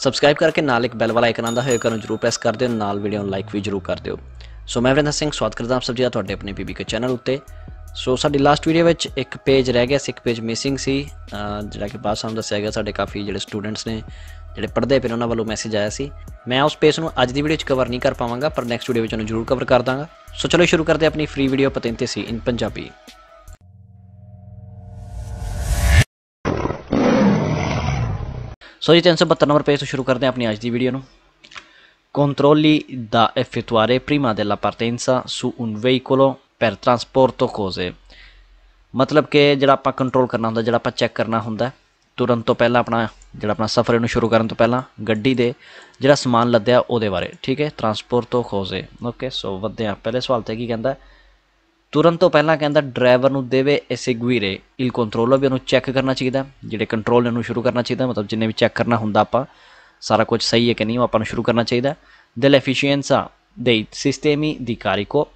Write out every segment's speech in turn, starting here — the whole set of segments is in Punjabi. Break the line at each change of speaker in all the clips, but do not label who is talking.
ਸਬਸਕ੍ਰਾਈਬ ਕਰਕੇ ਨਾਲ ਇੱਕ ਬੈਲ ਵਾਲਾ ਆਈਕਨ ਆਂਦਾ ਹੋਇਆ ਕਰੋ ਜਰੂਰ ਪ੍ਰੈਸ ਕਰ ਦਿਓ ਨਾਲ ਵੀਡੀਓ ਨੂੰ ਲਾਈਕ ਵੀ ਜਰੂਰ ਕਰ ਦਿਓ ਸੋ ਮੈਂ ਵਰਿੰਦਰ ਸਿੰਘ ਸਵਾਗਤ ਕਰਦਾ ਆਪ ਸਭ ਜੀ ਦਾ ਤੁਹਾਡੇ ਆਪਣੇ ਬੀਬੀ ਕੇ ਚੈਨਲ ਉੱਤੇ ਸੋ ਸਾਡੀ ਲਾਸਟ ਵੀਡੀਓ ਵਿੱਚ ਇੱਕ ਪੇਜ ਰਹਿ ਗਿਆ ਸੀ ਇੱਕ ਪੇਜ ਮਿਸਿੰਗ ਸੀ ਜਿਹੜਾ ਕਿ ਬਾਅਦ ਸਾਨੂੰ ਦੱਸਿਆ ਗਿਆ ਸਾਡੇ ਕਾਫੀ ਜਿਹੜੇ ਸਟੂਡੈਂਟਸ ਨੇ ਜਿਹੜੇ ਪੜ੍ਹਦੇ ਪਏ ਉਹਨਾਂ ਵੱਲੋਂ ਮੈਸੇਜ ਆਇਆ ਸੀ ਮੈਂ ਉਸ ਪੇਜ ਨੂੰ ਅੱਜ ਦੀ ਵੀਡੀਓ ਵਿੱਚ ਕਵਰ ਨਹੀਂ ਕਰ ਪਾਵਾਂਗਾ ਪਰ ਨੈਕਸਟ ਵੀਡੀਓ ਵਿੱਚ ਉਹਨੂੰ ਜ਼ਰੂਰ ਕਵਰ ਕਰ ਦਾਂਗਾ ਸੋ ਚਲੋ ਸ਼ੁਰੂ ਕਰਦੇ ਆਪਣੀ ਫ੍ਰੀ ਵੀਡੀਓ ਪਤੰਤੇ ਸੀ ਇਨ ਪੰਜਾਬੀ ਸੋ ਜੀ 372 ਨੰਬਰ ਪੇਜ ਤੋਂ ਸ਼ੁਰੂ ਕਰਦੇ ਹਾਂ ਆਪਣੀ ਅੱਜ ਦੀ ਵੀਡੀਓ ਨੂੰ ਕੰਟਰੋਲੀ ਦਾ effettuare prima della partenza su un veicolo per trasporto cose ਮਤਲਬ ਕਿ ਜਿਹੜਾ ਆਪਾਂ ਕੰਟਰੋਲ ਕਰਨਾ ਹੁੰਦਾ ਜਿਹੜਾ ਆਪਾਂ ਚੈੱਕ ਕਰਨਾ ਹੁੰਦਾ ਤੁਰੰਤ ਤੋਂ ਪਹਿਲਾਂ ਆਪਣਾ ਜਿਹੜਾ ਆਪਣਾ ਸਫ਼ਰ ਨੂੰ ਸ਼ੁਰੂ ਕਰਨ ਤੋਂ ਪਹਿਲਾਂ ਗੱਡੀ ਦੇ ਜਿਹੜਾ ਸਮਾਨ ਲੱਦਿਆ ਉਹਦੇ ਬਾਰੇ ਠੀਕ ਹੈ ਟ੍ਰਾਂਸਪੋਰਟੋ ਕੋਜ਼ੇ ਖੋਜ਼ੇ ਓਕੇ ਸੋ ਵਧਦੇ ਆ ਪਹਿਲੇ ਸਵਾਲ ਤੇ ਕੀ ਕਹਿੰਦਾ ਤੁਰੰਤ ਤੋਂ ਪਹਿਲਾਂ ਕਹਿੰਦਾ ਡਰਾਈਵਰ ਨੂੰ ਦੇਵੇ ਗੁਇਰੇ ਇਲ ਕੰਟਰੋਲਰ ਵੀ ਉਹਨੂੰ ਚੈੱਕ ਕਰਨਾ ਚਾਹੀਦਾ ਜਿਹੜੇ ਕੰਟਰੋਲ ਨੂੰ ਸ਼ੁਰੂ ਕਰਨਾ ਚਾਹੀਦਾ ਮਤਲਬ ਜਿੰਨੇ ਵੀ ਚੈੱਕ ਕਰਨਾ ਹੁੰਦਾ ਆਪਾਂ ਸਾਰਾ ਕੁਝ ਸਹੀ ਹੈ ਕਿ ਨਹੀਂ ਉਹ ਆਪਾਂ ਨੂੰ ਸ਼ੁਰੂ ਕਰਨਾ ਚਾਹੀਦਾ ਦਿਲ ਐਫੀਸ਼ੀਐਂਸਾ ਦੇ ਸਿਸਟੇਮੀ ਦੀ ਕਾਰਿਕੋ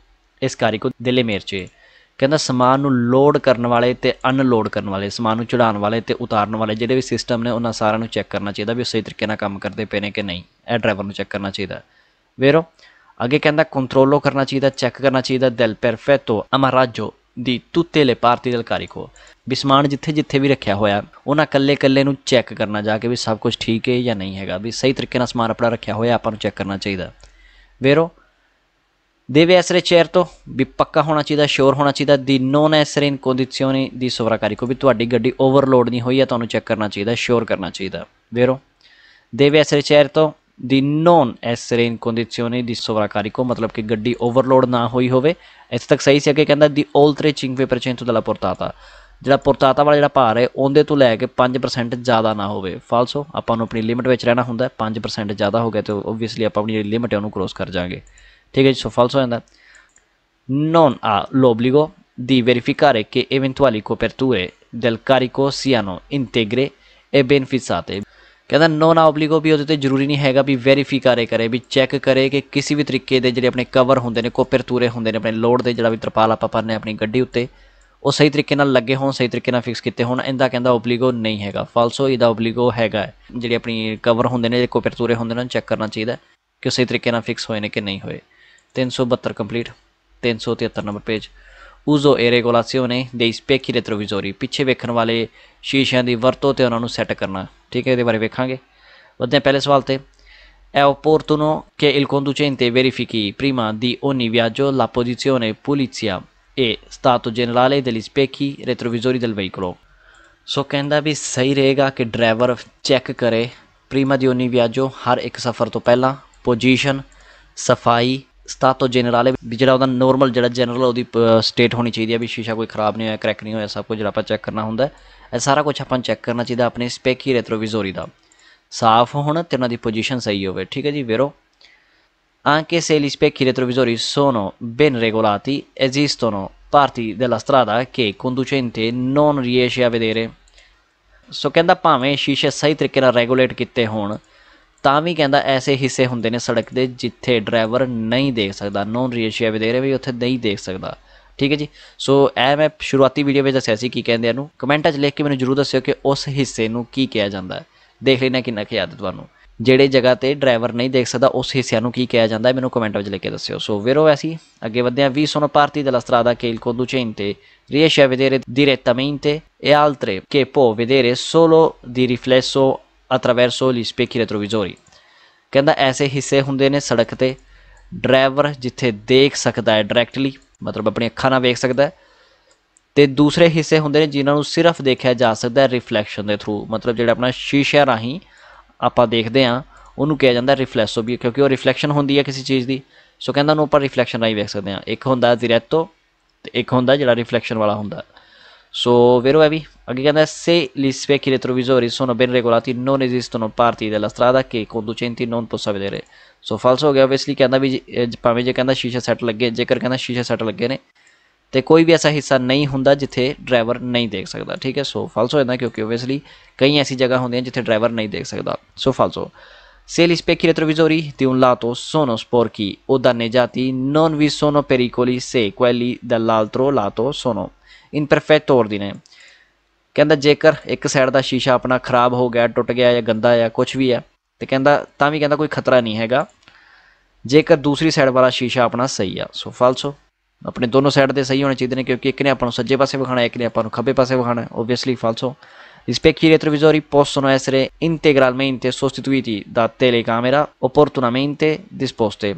ਇਸ ਕਾਰਿਕੋ ਦਿਲੇ ਮੇਰਚੇ ਕਹਿੰਦਾ ਸਮਾਨ ਨੂੰ ਲੋਡ ਕਰਨ ਵਾਲੇ ਤੇ ਅਨਲੋਡ ਕਰਨ ਵਾਲੇ ਸਮਾਨ ਨੂੰ ਚੜਾਉਣ ਵਾਲੇ ਤੇ ਉਤਾਰਨ ਵਾਲੇ ਜਿਹੜੇ ਵੀ ਸਿਸਟਮ ਨੇ ਉਹਨਾਂ ਸਾਰਿਆਂ ਨੂੰ ਚੈੱਕ ਕਰਨਾ ਚਾਹੀਦਾ ਵੀ ਉਹ ਸਹੀ ਤਰੀਕੇ ਨਾਲ ਕੰਮ ਕਰਦੇ ਪਏ ਨੇ ਕਿ ਨਹੀਂ ਇਹ ਡਰਾਈਵਰ ਨੂੰ ਚੈੱਕ ਕਰਨਾ ਚਾਹੀਦਾ ਵੇਰੋ ਅੱਗੇ ਕਹਿੰਦਾ controllo ਕਰਨਾ ਚਾਹੀਦਾ ਚੈੱਕ ਕਰਨਾ ਚਾਹੀਦਾ del perfetto amaraggio ਦੀ ਤੁੱਤੇ le ਪਾਰਟੀ del carico ਕੋ ਬਿਸਮਾਨ ਜਿੱਥੇ-ਜਿੱਥੇ ਵੀ ਰੱਖਿਆ ਹੋਇਆ ਉਹਨਾਂ ਕੱਲੇ-ਕੱਲੇ ਨੂੰ ਚੈੱਕ ਕਰਨਾ ਜਾ ਕੇ ਵੀ ਸਭ ਕੁਝ ਠੀਕ ਹੈ ਜਾਂ ਨਹੀਂ ਹੈਗਾ ਵੀ ਸਹੀ ਤਰੀਕੇ ਨਾਲ ਸਮਾਨ ਆਪਣਾ ਰੱਖਿਆ ਹੋਇਆ ਆਪਾਂ ਨੂੰ ਚੈੱਕ ਕਰਨਾ ਚਾਹੀਦਾ ਵੇਰੋ ਦੇਵੇ ਐਸਰੇ ਚੇਅਰ ਤੋਂ ਵੀ ਪੱਕਾ ਹੋਣਾ ਚਾਹੀਦਾ ਸ਼ੋਰ ਹੋਣਾ ਚਾਹੀਦਾ ਦੀ ਨੋਨ non essere in condizioni di ਕੋ ਵੀ ਤੁਹਾਡੀ ਗੱਡੀ ਓਵਰਲੋਡ ਨਹੀਂ ਹੋਈ ਹੈ ਤੁਹਾਨੂੰ ਚੈੱਕ ਕਰਨਾ ਚਾਹੀਦਾ ਸ਼ੋਰ ਕਰਨਾ ਚਾਹੀਦਾ ਵੇਰੋ ਦੇਵੇ ਐਸਰੇ ਚੇਅਰ ਤੋਂ ਦੀ ਨੋਨ essere in condizione di sovraccarico ਮਤਲਬ ਕਿ ਗੱਡੀ ਓਵਰਲੋਡ ਨਾ ਹੋਈ ਹੋਵੇ ਇੱਥੇ ਤੱਕ ਸਹੀ ਸੀ ਕਿ ਕਹਿੰਦਾ ਦੀ oltre 5% della portata ਜਿਹੜਾ ਪੁਰਤਾਤਾ ਵਾਲਾ ਜਿਹੜਾ ਭਾਰ ਹੈ ਉਹਦੇ ਤੋਂ ਲੈ ਕੇ 5% ਜ਼ਿਆਦਾ ਨਾ ਹੋਵੇ ਫਾਲਸੋ ਆਪਾਂ ਨੂੰ ਆਪਣੀ ਲਿਮਿਟ ਵਿੱਚ ਰਹਿਣਾ ਹੁੰਦਾ 5% ਜ਼ਿਆਦਾ ਹੋ ਗਿਆ ਤੇ ਓਬਵੀਅਸਲੀ ਆਪਾਂ ਆਪਣੀ ਲਿਮਿਟ ਹੈ ਉਹਨੂੰ ਕ੍ਰੋਸ ਕਰ ਜਾਾਂਗੇ ਠੀਕ ਹੈ ਜੀ ਸੋ ਫਾਲਸੋ ਜਾਂਦਾ non ha l'obbligo di verificare che eventuali coperture del carico siano integre e ben fissate ਕਹਿੰਦਾ ਨੋ ਨਾ ਆਬਲੀਗੋ ਵੀ ਉਹਦੇ ਤੇ ਜ਼ਰੂਰੀ ਨਹੀਂ ਹੈਗਾ ਵੀ ਵੈਰੀਫਾਈ ਕਰੇ ਕਰੇ ਵੀ ਚੈੱਕ ਕਰੇ ਕਿ ਕਿਸੇ ਵੀ ਤਰੀਕੇ ਦੇ ਜਿਹੜੇ ਆਪਣੇ ਕਵਰ ਹੁੰਦੇ ਨੇ ਕੋਪਰ ਤੂਰੇ ਹੁੰਦੇ ਨੇ ਆਪਣੇ ਲੋਡ ਦੇ ਜਿਹੜਾ ਵੀ ਤਰਪਾਲ ਆਪਾਂ ਪਾਣੇ ਆਪਣੀ ਗੱਡੀ ਉੱਤੇ ਉਹ ਸਹੀ ਤਰੀਕੇ ਨਾਲ ਲੱਗੇ ਹੋਣ ਸਹੀ ਤਰੀਕੇ ਨਾਲ ਫਿਕਸ ਕੀਤੇ ਹੋਣ ਇਹਦਾ ਕਹਿੰਦਾ ਓਬਲੀਗੋ ਨਹੀਂ ਹੈਗਾ ਫਾਲਸੋ ਇਹਦਾ ਓਬਲੀਗੋ ਹੈਗਾ ਜਿਹੜੇ ਆਪਣੀ ਕਵਰ ਹੁੰਦੇ ਨੇ ਜਿਹੜੇ ਕੋਪਰ ਤੂਰੇ ਹੁੰਦੇ ਨੇ ਚੈੱਕ ਕਰਨਾ ਚਾਹੀਦਾ ਕਿ ਸਹੀ ਤਰੀਕੇ ਨਾਲ ਫਿਕਸ ਹੋਏ ਨੇ ਕਿ ਨਹੀਂ ਹੋਏ 372 ਕੰਪਲੀਟ 373 ਨੰਬਰ ਪੇਜ ਉਜ਼ੋ ਇਹ ਰੈਗੂਲੇਸ਼ਨ ਹੈ ਦੇ ਸਪੈਕੀ ਰੈਟ੍ਰੋਵਿਜ਼ੋਰੀ ਪਿੱਛੇ ਵੇਖਣ ਵਾਲੇ ਸ਼ੀਸ਼ਿਆਂ ਦੀ ਵਰਤੋਂ ਤੇ ਉਹਨਾਂ ਨੂੰ ਸੈੱਟ ਕਰਨਾ ਠੀਕ ਹੈ ਇਹਦੇ ਬਾਰੇ ਵੇਖਾਂਗੇ ਵਧਦੇ ਪਹਿਲੇ ਸਵਾਲ ਤੇ ਐ ਓਪੋਰਟੂਨੋ ਕਿ ਇਲ ਕੰਡੂਚੈਂਟੇ ਵੈਰੀਫਿਕੀ ਪ੍ਰੀਮਾ ਦੀ ਓਨੀ ਵਿਆਜੋ ਲਾ ਪੋਜੀਸ਼ਨੇ ਪੁਲੀਜ਼ੀਆ ਏ ਸਟਾਟੋ ਜਨਰਲੇ ਦੇ ਸਪੈਕੀ ਰੈਟਰੋਵਿਜ਼ੋਰੀ ਦਲ ਵਹੀਕਲੋ ਸੋ ਕਹਿੰਦਾ ਵੀ ਸਹੀ ਰਹੇਗਾ ਕਿ ਡਰਾਈਵਰ ਚੈੱਕ ਕਰੇ ਪ੍ਰੀਮਾ ਦੀ ਓਨੀ ਵਿਆਜੋ ਹਰ ਇੱਕ ਸਫ਼ਰ ਤੋਂ ਪਹਿਲਾਂ ਪੋਜੀਸ਼ਨ ਸਫਾਈ ਸਟਾਟੋ ਜਨਰਲ ਵੀ ਜਿਹੜਾ ਉਹਦਾ ਨੋਰਮਲ ਜਿਹੜਾ ਜਨਰਲ ਉਹਦੀ ਸਟੇਟ ਹੋਣੀ ਚਾਹੀਦੀ ਹੈ ਵੀ ਸ਼ੀਸ਼ਾ ਕੋਈ ਖਰਾਬ ਨਹੀਂ ਹੋਇਆ ਕ੍ਰੈਕ ਨਹੀਂ ਹੋਇਆ ਸਭ ਕੁਝ ਜਿਹੜਾ ਆਪਾਂ ਚੈੱਕ ਕਰਨਾ ਹੁੰਦਾ ਇਹ ਸਾਰਾ ਕੁਝ ਆਪਾਂ ਚੈੱਕ ਕਰਨਾ ਚਾਹੀਦਾ ਆਪਣੇ ਸਪੈਕੀ ਰੈਟਰੋਵਿਜ਼ੋਰੀ ਦਾ ਸਾਫ਼ ਹੋਣ ਤੇ ਉਹਨਾਂ ਦੀ ਪੋਜੀਸ਼ਨ ਸਹੀ ਹੋਵੇ ਠੀਕ ਹੈ ਜੀ ਵੇਰੋ ਆਂਕੇ ਸੇ ਲੀ ਸਪੈਕ ਹੀ sono ਸੋਨੋ ਬੈਨ esistono ਐਜ਼ਿਸਟੋਨੋ ਪਾਰਟੀ ਦੇਲਾ ਸਟਰਾਦਾ ਕੇ ਕੰਡੂਚੈਂਟੇ ਨੋਨ ਰੀਏਸ਼ੀਆ a ਸੋ ਕਹਿੰਦਾ ਭਾਵੇਂ ਸ਼ੀਸ਼ੇ ਸਹੀ ਤਰੀਕੇ ਨਾਲ ਰੈਗੂਲੇਟ ਕੀਤੇ ਹੋਣ ਤਾਂ ਵੀ ਕਹਿੰਦਾ ਐਸੇ ਹਿੱਸੇ ਹੁੰਦੇ ਨੇ ਸੜਕ ਦੇ ਜਿੱਥੇ ਡਰਾਈਵਰ ਨਹੀਂ ਦੇਖ ਸਕਦਾ ਨੋਨ ਰੇਸ਼ੀਆ ਵੀ ਦੇ ਰਹੇ ਵੀ ਉੱਥੇ ਨਹੀਂ ਦੇਖ ਸਕਦਾ ਠੀਕ ਹੈ ਜੀ ਸੋ ਐ ਮੈਂ ਸ਼ੁਰੂਆਤੀ ਵੀਡੀਓ ਵਿੱਚ ਦੱਸਿਆ ਸੀ ਕੀ ਕਹਿੰਦੇ ਇਹਨੂੰ ਕਮੈਂਟਾਂ 'ਚ ਲਿਖ ਕੇ ਮੈਨੂੰ ਜ਼ਰੂਰ ਦੱਸਿਓ ਕਿ ਉਸ ਹਿੱਸੇ ਨੂੰ ਕੀ ਕਿਹਾ ਜਾਂਦਾ ਹੈ ਦੇਖ ਲੈਣਾ ਕਿੰਨਾ ਕਿ ਯਾਦ ਤੁਹਾਨੂੰ ਜਿਹੜੇ ਜਗ੍ਹਾ ਤੇ ਡਰਾਈਵਰ ਨਹੀਂ ਦੇਖ ਸਕਦਾ ਉਸ ਹਿੱਸਿਆਂ ਨੂੰ ਕੀ ਕਿਹਾ ਜਾਂਦਾ ਮੈਨੂੰ ਕਮੈਂਟ ਵਿੱਚ ਲਿਖ ਕੇ ਦੱਸਿਓ ਸੋ ਵੀਰੋ ਐਸੀ ਅੱਗੇ ਵਧਦੇ ਹਾਂ ਪਾਰਟੀ ਭਾਰਤੀ ਲਸਤਰਾ ਦਾ ਕੇਲ ਕੋਦੂਚੇਂਤੇ riesce a vedere direttamente e altre che può vedere solo di riflesso attraverso gli specchi retrovisori ਕਹਿੰਦਾ ਐਸੇ ਹਿੱਸੇ ਹੁੰਦੇ ਨੇ ਸੜਕ ਤੇ ਡਰਾਈਵਰ ਜਿੱਥੇ ਦੇਖ ਸਕਦਾ ਹੈ ਡਾਇਰੈਕਟਲੀ ਮਤਲਬ ਆਪਣੀ ਅੱਖਾਂ ਨਾਲ ਵੇਖ ਸਕਦਾ ਹੈ ਤੇ ਦੂਸਰੇ ਹਿੱਸੇ ਹੁੰਦੇ ਨੇ ਜਿਨ੍ਹਾਂ ਨੂੰ ਸਿਰਫ ਦੇਖਿਆ ਜਾ ਸਕਦਾ ਹੈ ਰਿਫਲੈਕਸ਼ਨ ਦੇ ਥਰੂ ਮਤਲਬ ਜਿਹੜਾ ਆਪਣਾ ਸ਼ੀਸ਼ਾ ਰਾਹੀਂ ਆਪਾਂ ਦੇਖਦੇ ਆ ਉਹਨੂੰ ਕਿਹਾ ਜਾਂਦਾ ਰਿਫਲੈਕਸੋ ਕਿਉਂਕਿ ਉਹ ਰਿਫਲੈਕਸ਼ਨ ਹੁੰਦੀ ਹੈ ਕਿਸੇ ਚੀਜ਼ ਦੀ ਸੋ ਕਹਿੰਦਾ ਉਹਨੂੰ ਆਪਾਂ ਰਿਫਲੈਕਸ਼ਨ ਰਾਹੀਂ ਵੇਖ ਸਕਦੇ ਆ ਇੱਕ ਹੁੰਦਾ ਡਾਇਰੈਕਟੋ ਤੇ ਇੱਕ ਹੁੰਦਾ ਜਿਹੜਾ ਰਿਫਲੈਕਸ਼ਨ ਵਾਲਾ ਹੁੰਦਾ So, vero Evi? Aggiungendo, se gli specchi retrovisori sono ben regolati, non esistono parti della strada che i conducenti non possano vedere. So, falso हो गया ऑब्वियसली कहना भी भावें जे कहना शीशा सैट लगे जेकर कहना शीशा सैट लगे ने ਤੇ è ਵੀ ਐਸਾ ਹਿੱਸਾ ਨਹੀਂ ਹੁੰਦਾ ਜਿੱਥੇ ਡਰਾਈਵਰ ਨਹੀਂ ਦੇਖ ਸਕਦਾ ਠੀਕ ਹੈ ਸੋ ਫਾਲਸ ਹੋ ਜਾਂਦਾ ਕਿਉਂਕਿ ਓਬਵੀਅਸਲੀ ਕਈ ਐਸੀ ਜਗ੍ਹਾ ਹੁੰਦੀਆਂ ਜਿੱਥੇ ਡਰਾਈਵਰ ਨਹੀਂ ਦੇਖ ਸਕਦਾ ਸੋ ਫਾਲਸੋ Se gli specchi retrovisori di un lato sono sporchi o danneggiati, non vi sono pericoli se quelli dall'altro lato sono ਇਨ ਪਰਫੈਕਟ ਨੇ ਕਹਿੰਦਾ ਜੇਕਰ ਇੱਕ ਸਾਈਡ ਦਾ ਸ਼ੀਸ਼ਾ ਆਪਣਾ ਖਰਾਬ ਹੋ ਗਿਆ ਟੁੱਟ ਗਿਆ ਜਾਂ ਗੰਦਾ ਜਾਂ ਕੁਝ ਵੀ ਹੈ ਤੇ ਕਹਿੰਦਾ ਤਾਂ ਵੀ ਕਹਿੰਦਾ ਕੋਈ ਖਤਰਾ ਨਹੀਂ ਹੈਗਾ ਜੇਕਰ ਦੂਸਰੀ ਸਾਈਡ ਵਾਲਾ ਸ਼ੀਸ਼ਾ ਆਪਣਾ ਸਹੀ ਆ ਸੋ ਫਾਲਸੋ ਆਪਣੇ ਦੋਨੋਂ ਸਾਈਡ ਦੇ ਸਹੀ ਹੋਣੇ ਚਾਹੀਦੇ ਨੇ ਕਿਉਂਕਿ ਇੱਕ ਨੇ ਆਪਾਂ ਨੂੰ ਸੱਜੇ ਪਾਸੇ ਵਿਖਾਣਾ ਇੱਕ ਨੇ ਆਪਾਂ ਨੂੰ ਖੱਬੇ ਪਾਸੇ ਵਿਖਾਣਾ ਓਬਵੀਅਸਲੀ ਫਾਲਸੋ Rispecchi i retrovisori possono ਐਸਰੇ integralmente ਸੋਸਟੀਟੂਇਟੀ ਦਾ ਟੈਲੀਕਾਮੇਰਾ opportunamente disposte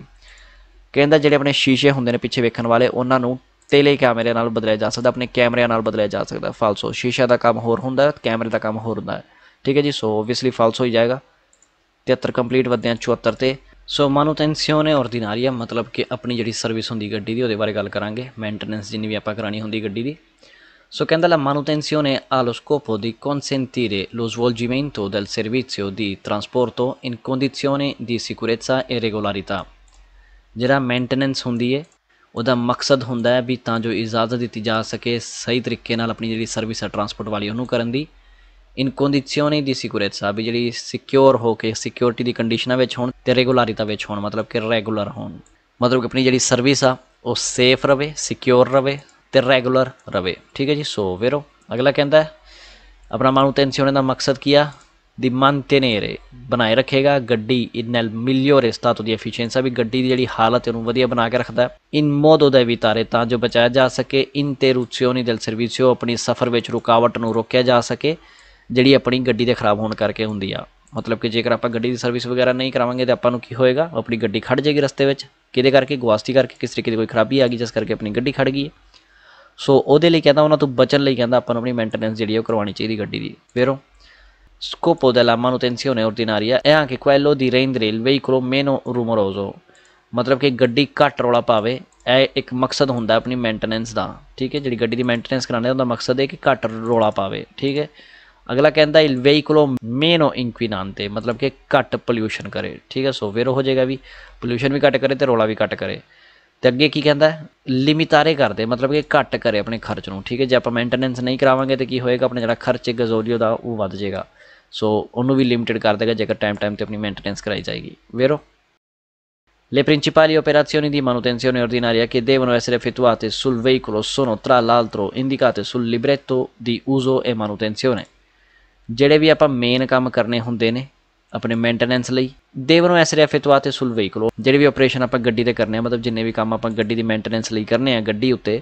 ਕਹਿੰਦਾ ਜਿਹੜੇ ਆਪਣੇ ਸ਼ੀਸ਼ੇ ਹੁੰਦੇ ਨੇ ਪਿੱਛੇ ਵੇਖਣ ਵਾਲੇ ਉਹਨਾਂ ਨੂੰ ਤੇਲੇ ਕੈਮਰੇ ਨਾਲ ਬਦਲਿਆ ਜਾ ਸਕਦਾ ਆਪਣੇ ਕੈਮਰਿਆਂ ਨਾਲ ਬਦਲਿਆ ਜਾ ਸਕਦਾ ਫਾਲਸੋ ਸ਼ੀਸ਼ਾ ਦਾ ਕੰਮ ਹੋਰ ਹੁੰਦਾ ਕੈਮਰੇ ਦਾ ਕੰਮ ਹੋਰ ਹੁੰਦਾ ਠੀਕ ਹੈ ਜੀ ਸੋ ਆਬਵੀਅਸਲੀ ਫਾਲਸੋ ਹੀ ਜਾਏਗਾ 73 ਕੰਪਲੀਟ ਵਧਿਆ 74 ਤੇ ਸੋ ਮਾਨੂਟੈਂਸਿਓਨੇ ਆਰਡੀਨਾਰੀਆ ਮਤਲਬ ਕਿ ਆਪਣੀ ਜਿਹੜੀ ਸਰਵਿਸ ਹੁੰਦੀ ਗੱਡੀ ਦੀ ਉਹਦੇ ਬਾਰੇ ਗੱਲ ਕਰਾਂਗੇ ਮੇਨਟੇਨੈਂਸ ਜਿੰਨੀ ਵੀ ਆਪਾਂ ਕਰਾਣੀ ਹੁੰਦੀ ਗੱਡੀ ਦੀ ਸੋ ਕਹਿੰਦਾ ਲਾ ਮਾਨੂਟੈਂਸਿਓਨੇ allo scopo di consentire lo svolgimento del servizio di trasporto in condizioni di sicurezza e regolarità ਜਿਹੜਾ ਮੇਨਟੇਨੈਂਸ ਹੁੰਦੀ ਹੈ ਉਹਦਾ ਮਕਸਦ ਹੁੰਦਾ ਹੈ ਵੀ ਤਾਂ ਜੋ ਇਜਾਜ਼ਤ ਦਿੱਤੀ ਜਾ ਸਕੇ ਸਹੀ ਤਰੀਕੇ ਨਾਲ ਆਪਣੀ ਜਿਹੜੀ ਸਰਵਿਸ ਹੈ ਟਰਾਂਸਪੋਰਟ ਵਾਲੀ ਉਹਨੂੰ ਕਰਨ ਦੀ ਇਨ ਕੰਡੀਸ਼ਨੇ ਦੀ ਸਿਕਿਉਰਿਟੀ ਵੀ ਜਿਹੜੀ ਸਿਕਿਉਰ ਹੋ ਕੇ ਸਿਕਿਉਰਿਟੀ ਦੀ ਕੰਡੀਸ਼ਨਾਂ ਵਿੱਚ ਹੋਣ ਤੇ ਰੈਗੂਲਰਿਟੀ ਵਿੱਚ ਹੋਣ ਮਤਲਬ ਕਿ ਰੈਗੂਲਰ ਹੋਣ ਮਤਲਬ ਕਿ ਆਪਣੀ ਜਿਹੜੀ ਸਰਵਿਸ ਆ ਉਹ ਸੇਫ ਰਵੇ ਸਿਕਿਉਰ ਰਵੇ ਤੇ ਰੈਗੂਲਰ ਰਵੇ ਠੀਕ ਹੈ ਜੀ ਸੋ ਵੇਰੋ ਅਗਲਾ ਕਹਿੰਦਾ ਆਪਣਾ ਮਾਨੂਟੈਂਸ਼ਨ ਦਾ ਮਕਸਦ ਕੀ ਆ ਦੀ mantenere ਬਣਾਏ ਰੱਖੇਗਾ ਗੱਡੀ ਇਨਲ ਰਿਸਤਾ ਸਟਾਤੋ ਦੀ ਐਫੀਸ਼ੀਐਂਸੀ ਵੀ ਗੱਡੀ ਦੀ ਜਿਹੜੀ ਹਾਲਤ ਉਹਨੂੰ ਵਧੀਆ ਬਣਾ ਕੇ ਰੱਖਦਾ ਇਨ ਮੋਦੋ ਦੇ ਤਾਰੇ ਤਾਂ ਜੋ ਬਚਾਇਆ ਜਾ ਸਕੇ ਇਨ ਤੇ ਇੰਟਰੂਸੀਓਨੀ del ਸਰਵਿਸਿਓ ਆਪਣੀ ਸਫ਼ਰ ਵਿੱਚ ਰੁਕਾਵਟ ਨੂੰ ਰੋਕਿਆ ਜਾ ਸਕੇ ਜਿਹੜੀ ਆਪਣੀ ਗੱਡੀ ਦੇ ਖਰਾਬ ਹੋਣ ਕਰਕੇ ਹੁੰਦੀ ਆ ਮਤਲਬ ਕਿ ਜੇਕਰ ਆਪਾਂ ਗੱਡੀ ਦੀ ਸਰਵਿਸ ਵਗੈਰਾ ਨਹੀਂ ਕਰਾਵਾਂਗੇ ਤੇ ਆਪਾਂ ਨੂੰ ਕੀ ਹੋਏਗਾ ਆਪਣੀ ਗੱਡੀ ਖੜ ਜੇਗੀ ਰਸਤੇ ਵਿੱਚ ਕਿਹਦੇ ਕਰਕੇ ਗਵਾਸਤੀ ਕਰਕੇ ਕਿਸ ਤਰੀਕੇ ਦੀ ਕੋਈ ਖਰਾਬੀ ਆ ਗਈ ਜਿਸ ਕਰਕੇ ਆਪਣੀ ਗੱਡੀ ਖੜ ਗਈ ਸੋ ਉਹਦੇ ਲਈ ਕਹਿੰਦਾ ਉਹਨਾਂ ਤੋਂ ਬਚਣ ਲਈ ਕਹਿੰਦਾ ਆਪਾਂ ਨੂੰ ਆਪਣੀ ਮੇਨਟੇਨੈਂਸ ਜਿਹੜੀ ਉਹ ਕਰਵਾਉਣੀ ਚਾਹੀਦੀ ਗੱਡੀ ਦੀ ਫੇਰੋ Scopo della manutenzione ordinaria è anche quello di rendere il veicolo meno rumoroso ਮਤਲਬ ਕਿ ਗੱਡੀ ਘੱਟ ਰੋਲਾ ਪਾਵੇ ਇਹ ਇੱਕ ਮਕਸਦ ਹੁੰਦਾ ਆਪਣੀ ਮੇਨਟੇਨੈਂਸ ਦਾ ਠੀਕ ਹੈ ਜਿਹੜੀ ਗੱਡੀ ਦੀ ਮੇਨਟੇਨੈਂਸ ਕਰਾਣੇ ਉਹਦਾ ਮਕਸਦ ਹੈ ਕਿ ਘੱਟ ਰੋਲਾ ਪਾਵੇ ਠੀਕ ਹੈ ਅਗਲਾ ਕਹਿੰਦਾ ਇਲ ਵਹੀਕਲੋ ਮੇਨੋ ਇਨਕੁਇਨਾਂਤੇ ਮਤਲਬ ਕਿ ਘੱਟ ਪੋਲੂਸ਼ਨ ਕਰੇ ਠੀਕ ਹੈ ਸੋ ਫਿਰ ਹੋ ਜਾਏਗਾ ਵੀ ਪੋਲੂਸ਼ਨ ਵੀ ਘੱਟ ਕਰੇ ਤੇ ਰੋਲਾ ਵੀ ਘੱਟ ਕਰੇ ਤੇ ਅੱਗੇ ਕੀ ਕਹਿੰਦਾ ਲਿਮਿਟਾਰੇ ਕਰਦੇ ਮਤਲਬ ਕਿ ਘੱਟ ਕਰੇ ਆਪਣੇ ਖਰਚ ਨੂੰ ਠੀਕ ਹੈ ਜੇ ਆਪਾਂ ਮੇਨਟੇਨੈਂਸ ਨਹੀਂ ਕਰਾਵਾਂਗੇ ਤੇ ਕੀ ਹੋਏਗਾ ਆਪਣੇ ਜਿਹੜਾ ਖਰਚ ਗਜ਼ੋਲੀਓ ਦਾ ਉਹ ਵੱਧ ਜਾਏਗਾ ਸੋ ਉਹਨੂੰ ਵੀ ਲਿਮਿਟਡ ਕਰ ਦੇਗਾ ਜੇਕਰ ਟਾਈਮ ਟਾਈਮ ਤੇ ਆਪਣੀ ਮੇਨਟੇਨੈਂਸ ਕਰਾਈ ਜਾਏਗੀ ਵੇਰੋ Le principali operazioni di manutenzione ordinaria che devono essere effettuate sul veicolo sono tra l'altro indicate sul libretto di uso e manutenzione ਜਿਹੜੇ ਵੀ ਆਪਾਂ ਮੇਨ ਕੰਮ ਕਰਨੇ ਹੁੰਦੇ ਨੇ ਆਪਣੇ ਮੇਨਟੇਨੈਂਸ ਲਈ ਨੂੰ ਐਸਰੀਐਫ ਤੋਂ ਆਤੇ ਸੁਲ ਵਹੀਕਲ ਜਿਹੜੇ ਵੀ ਆਪਰੇਸ਼ਨ ਆਪਾਂ ਗੱਡੀ ਤੇ ਕਰਨੇ ਆ ਮਤਲਬ ਜਿੰਨੇ ਵੀ ਕੰਮ ਆਪਾਂ ਗੱਡੀ ਦੀ ਮੇਨਟੇਨੈਂਸ ਲਈ ਕਰਨੇ ਆ ਗੱਡੀ ਉੱਤੇ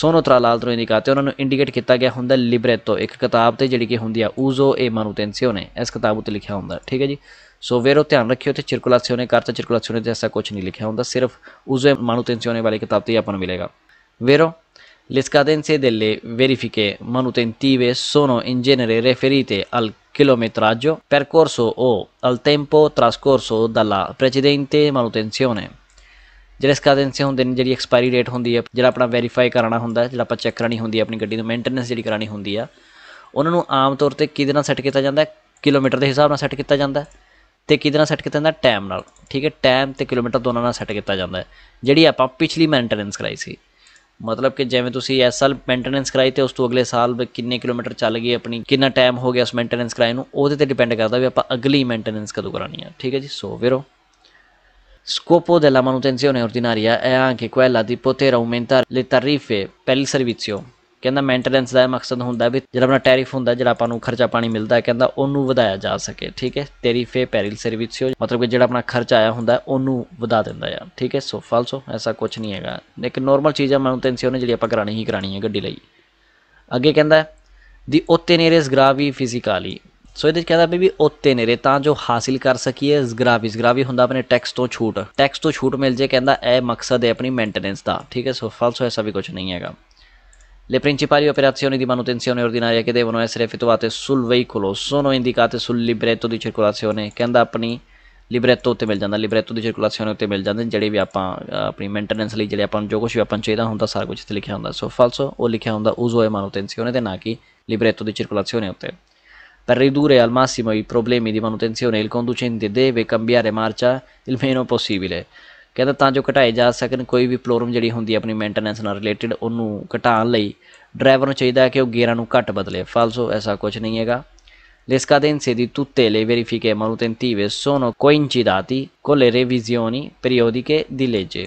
ਸੋਨੋ ਤਰਾਲਾਲ ਤੋਂ ਇੰਡਿਕਾਤੇ ਉਹਨਾਂ ਨੂੰ ਇੰਡੀਕੇਟ ਕੀਤਾ ਗਿਆ ਹੁੰਦਾ ਲਿਬਰੇਟੋ ਇੱਕ ਕਿਤਾਬ ਤੇ ਜਿਹੜੀ ਕਿ ਹੁੰਦੀ ਆ ਉਜ਼ੋ ਏ ਮਾਨੂਟੈਂਸੀਓ ਨੇ ਇਸ ਕਿਤਾਬ ਉੱਤੇ ਲਿਖਿਆ ਹੁੰਦਾ ਠੀਕ ਹੈ ਜੀ ਸੋ ਵੇਰੋ ਧਿਆਨ ਰੱਖਿਓ ਤੇ ਸਰਕੂਲਾਸੀਓ ਨੇ ਕਰਤਾ ਸਰਕੂਲਾਸੀਓ ਨੇ ਤੇ ਐਸਾ ਕੁਝ ਨਹੀਂ ਲਿਖਿਆ ਹੁੰਦਾ ਸਿਰਫ ਉਜ਼ੋ ਮਾਨੂਟੈਂਸੀਓ ਨੇ ਵਾਲੀ ਕਿਤਾਬ ਤੇ ਆਪਾਂ ਨੂੰ ਮਿਲੇਗਾ ਵੇਰੋ Le scadenze delle verifiche manutentive sono in genere chilometraggio percorso o al tempo trascorso dalla precedente manutenzione ਜਿਹੜੇ ਸਕਾਦੈਂਸੀਆਂ ਹੁੰਦੇ ਨੇ ਜਿਹੜੀ ਐਕਸਪਾਇਰੀ ਡੇਟ ਹੁੰਦੀ ਹੈ ਜਿਹੜਾ ਆਪਣਾ ਵੈਰੀਫਾਈ ਕਰਾਣਾ ਹੁੰਦਾ ਜਿਹੜਾ ਆਪਾਂ ਚੈੱਕ ਕਰਾਣੀ ਹੁੰਦੀ ਹੈ ਆਪਣੀ ਗੱਡੀ ਨੂੰ ਮੇਨਟੇਨੈਂਸ ਜਿਹੜੀ ਕਰਾਣੀ ਹੁੰਦੀ ਆ ਉਹਨਾਂ ਨੂੰ ਆਮ ਤੌਰ ਤੇ ਕਿਹਦੇ ਨਾਲ ਸੈੱਟ ਕੀਤਾ ਜਾਂਦਾ ਕਿਲੋਮੀਟਰ ਦੇ ਹਿਸਾਬ ਨਾਲ ਸੈੱਟ ਕੀਤਾ ਜਾਂਦਾ ਤੇ ਕਿਹਦੇ ਨਾਲ ਸੈੱਟ ਕੀਤਾ ਜਾਂਦਾ ਟਾਈਮ ਨਾਲ ਠੀਕ ਹੈ ਟਾਈਮ ਤੇ ਕਿਲੋਮੀਟਰ ਦੋਨਾਂ ਨਾਲ ਸੈੱਟ ਕੀਤਾ ਜਾਂਦਾ ਜਿਹੜੀ ਆਪਾਂ ਪਿਛਲੀ ਮੇਨਟੇਨੈਂਸ ਕਰਾਈ ਸੀ ਮਤਲਬ ਕਿ ਜਿਵੇਂ ਤੁਸੀਂ ਇਸ ਸਾਲ ਮੇਨਟੇਨੈਂਸ ਕਰਾਈ ਤੇ ਉਸ ਤੋਂ ਅਗਲੇ ਸਾਲ ਕਿੰਨੇ ਕਿਲੋਮੀਟਰ ਚੱਲ ਗਈ ਆਪਣੀ ਕਿੰਨਾ ਟਾਈਮ ਹੋ ਗਿਆ ਉਸ ਮੇਨਟੇਨੈਂਸ ਕਰਾਈ ਨੂੰ ਉਹਦੇ ਤੇ ਡਿਪੈਂਡ ਕਰਦਾ ਵੀ ਆਪਾਂ ਅਗਲੀ ਮੇਨਟੇਨੈਂਸ ਕਦੋਂ ਕਰਾਣੀ ਆ ਠੀਕ ਹੈ ਜੀ ਸੋ ਵੀਰੋ Scopo della manutenzione ordinaria è anche quella di poter aumentare le tariffe per il servizio ਕਹਿੰਦਾ ਮੇਨਟੇਨੈਂਸ ਦਾ ਮਕਸਦ ਹੁੰਦਾ ਵੀ ਜਿਹੜਾ ਆਪਣਾ ਟੈਰਿਫ ਹੁੰਦਾ ਜਿਹੜਾ ਆਪਾਂ ਨੂੰ ਖਰਚਾ ਪਾਣੀ ਮਿਲਦਾ ਕਹਿੰਦਾ ਉਹਨੂੰ ਵਧਾਇਆ ਜਾ ਸਕੇ ਠੀਕ ਹੈ ਟੈਰਿਫੇ ਸਰਵਿਸ ਸਰਵਿਸਿਓ ਮਤਲਬ ਕਿ ਜਿਹੜਾ ਆਪਣਾ ਖਰਚ ਆਇਆ ਹੁੰਦਾ ਉਹਨੂੰ ਵਧਾ ਦਿੰਦਾ ਯਾਰ ਠੀਕ ਹੈ ਸੋ ਫਾਲਸੋ ਐਸਾ ਕੁਝ ਨਹੀਂ ਹੈਗਾ ਇੱਕ ਨਾਰਮਲ ਚੀਜ਼ ਆ ਮੈਨਟੇਨੈਂਸ ਉਹਨੇ ਜਿਹੜੀ ਆਪਾਂ ਕਰਾਣੀ ਹੀ ਕਰਾਣੀ ਹੈ ਗੱਡੀ ਲਈ ਅੱਗੇ ਕਹਿੰਦਾ ਦੀ ਉੱਤੇ ਨੇਰੇ ਸਗਰਾਵੀ ਫਿਜ਼ੀਕਲੀ ਸੋ ਇਹਦੇ ਕਹਿੰਦਾ ਵੀ ਉੱਤੇ ਨੇਰੇ ਤਾਂ ਜੋ ਹਾਸਿਲ ਕਰ ਸਕੀਏ ਜ਼ਗਰਾਵੀ ਜ਼ਗਰਾਵੀ ਹੁੰਦਾ ਆਪਣੇ ਟੈਕਸ ਤੋਂ ਛੂਟ ਟੈਕਸ ਤੋਂ ਛੂਟ ਮਿਲ ਜੇ ਕਹਿੰਦਾ ਇਹ ਮਕਸਦ ਹੈ ਆਪਣੀ ਮੇਨਟੇਨੈਂਸ ਦਾ ਠੀਕ ਹੈ ਸੋ ਫਾਲਸੋ ਐਸਾ ਵੀ ਕੁਝ ਨਹੀਂ ਹੈਗਾ Le principali operazioni di manutenzione ordinaria che devono essere effettuate sul veicolo sono indicate sul libretto di circolazione che anda अपनी लिब्रेट उत्ते मिल जाता लिब्रेट की सर्कुलेशन उत्ते मिल जाते जोड़े भी आप अपनी मेनटेनेंस जोड़े आप जो कुछ भी आप चाहिए होंगे सारा कुछ इतने लिखा होंगे सो फालसो वो e manutenzione ना कि libretto di circolazione उत्ते eh, Per ridurre al massimo i problemi di manutenzione il conducente deve cambiare marcia il meno possibile. ਕਹਿੰਦਾ ਤਾਂ ਜੋ ਘਟਾਏ ਜਾ ਸਕਣ ਕੋਈ ਵੀ ਪ੍ਰੋਬਲਮ ਜਿਹੜੀ ਹੁੰਦੀ ਹੈ ਆਪਣੀ ਮੇਨਟੇਨੈਂਸ ਨਾਲ ਰਿਲੇਟਡ ਉਹਨੂੰ ਘਟਾਉਣ ਲਈ ਡਰਾਈਵਰ ਨੂੰ ਚਾਹੀਦਾ ਹੈ ਕਿ ਉਹ ਗੇਅਰਾਂ ਨੂੰ ਘੱਟ ਬਦਲੇ ਫਾਲਸੋ ਐਸਾ ਕੁਝ ਨਹੀਂ ਹੈਗਾ L'escadenze di tutte le verifiche manutentive sono coincidati con le revisioni periodiche di legge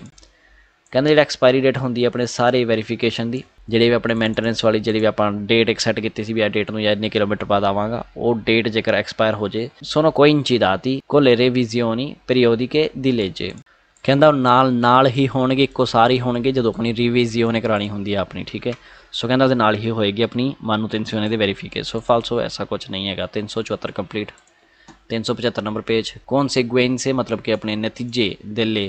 ਕਹਿੰਦੇ ਜਿਹੜਾ ਐਕਸਪਾਇਰੀ ਡੇਟ ਹੁੰਦੀ ਹੈ ਆਪਣੇ ਸਾਰੇ ਵੈਰੀਫਿਕੇਸ਼ਨ ਦੀ ਜਿਹੜੇ ਵੀ ਆਪਣੇ ਮੇਨਟੇਨੈਂਸ ਵਾਲੀ ਜਿਹੜੀ ਵੀ ਆਪਾਂ ਡੇਟ ਇੱਕ ਸੈੱਟ ਕੀਤੀ ਸੀ ਵੀ ਆ ਡੇਟ ਨੂੰ ਜਾਂ ਇੰਨੇ ਕਿਲੋਮੀਟਰ ਬਾਅਦ ਆਵਾਂਗਾ ਉਹ ਡੇਟ ਜੇਕਰ ਐਕਸਪਾਇਰ ਹੋ ਜੇ ਸੋਨੋ ਕੋਇਨਚਿਦਾਤੀ ਕੋਲੇ ਰਿਵੀਜ਼ਿਓਨੀ ਪੀਰੀਓਡਿਕੇ ਦੀ ਲੇਜੇ ਕਹਿੰਦਾ ਨਾਲ ਨਾਲ ਹੀ ਹੋਣਗੇ ਇੱਕੋ ਸਾਰੀ ਹੋਣਗੇ ਜਦੋਂ ਆਪਣੀ ਰਿਵੀਜ਼ਿਓ ਨੇ ਕਰਾਣੀ ਹੁੰਦੀ ਹੈ ਆਪਣੀ ਠੀਕ ਹੈ ਸੋ ਕਹਿੰਦਾ ਉਹਦੇ ਨਾਲ ਹੀ ਹੋਏਗੀ ਆਪਣੀ ਮਾਨੂ ਨੇ ਦੇ ਵੈਰੀਫਿਕੇਸ਼ਨ ਸੋ ਫਾਲਸੋ ਐਸਾ ਕੁਝ ਨਹੀਂ ਹੈਗਾ 374 ਕੰਪਲੀਟ 375 ਨੰਬਰ ਪੇਜ ਕੌਨ ਸੇ ग्वेन ਸੇ ਮਤਲਬ ਕਿ ਆਪਣੇ ਨਤੀਜੇ दिले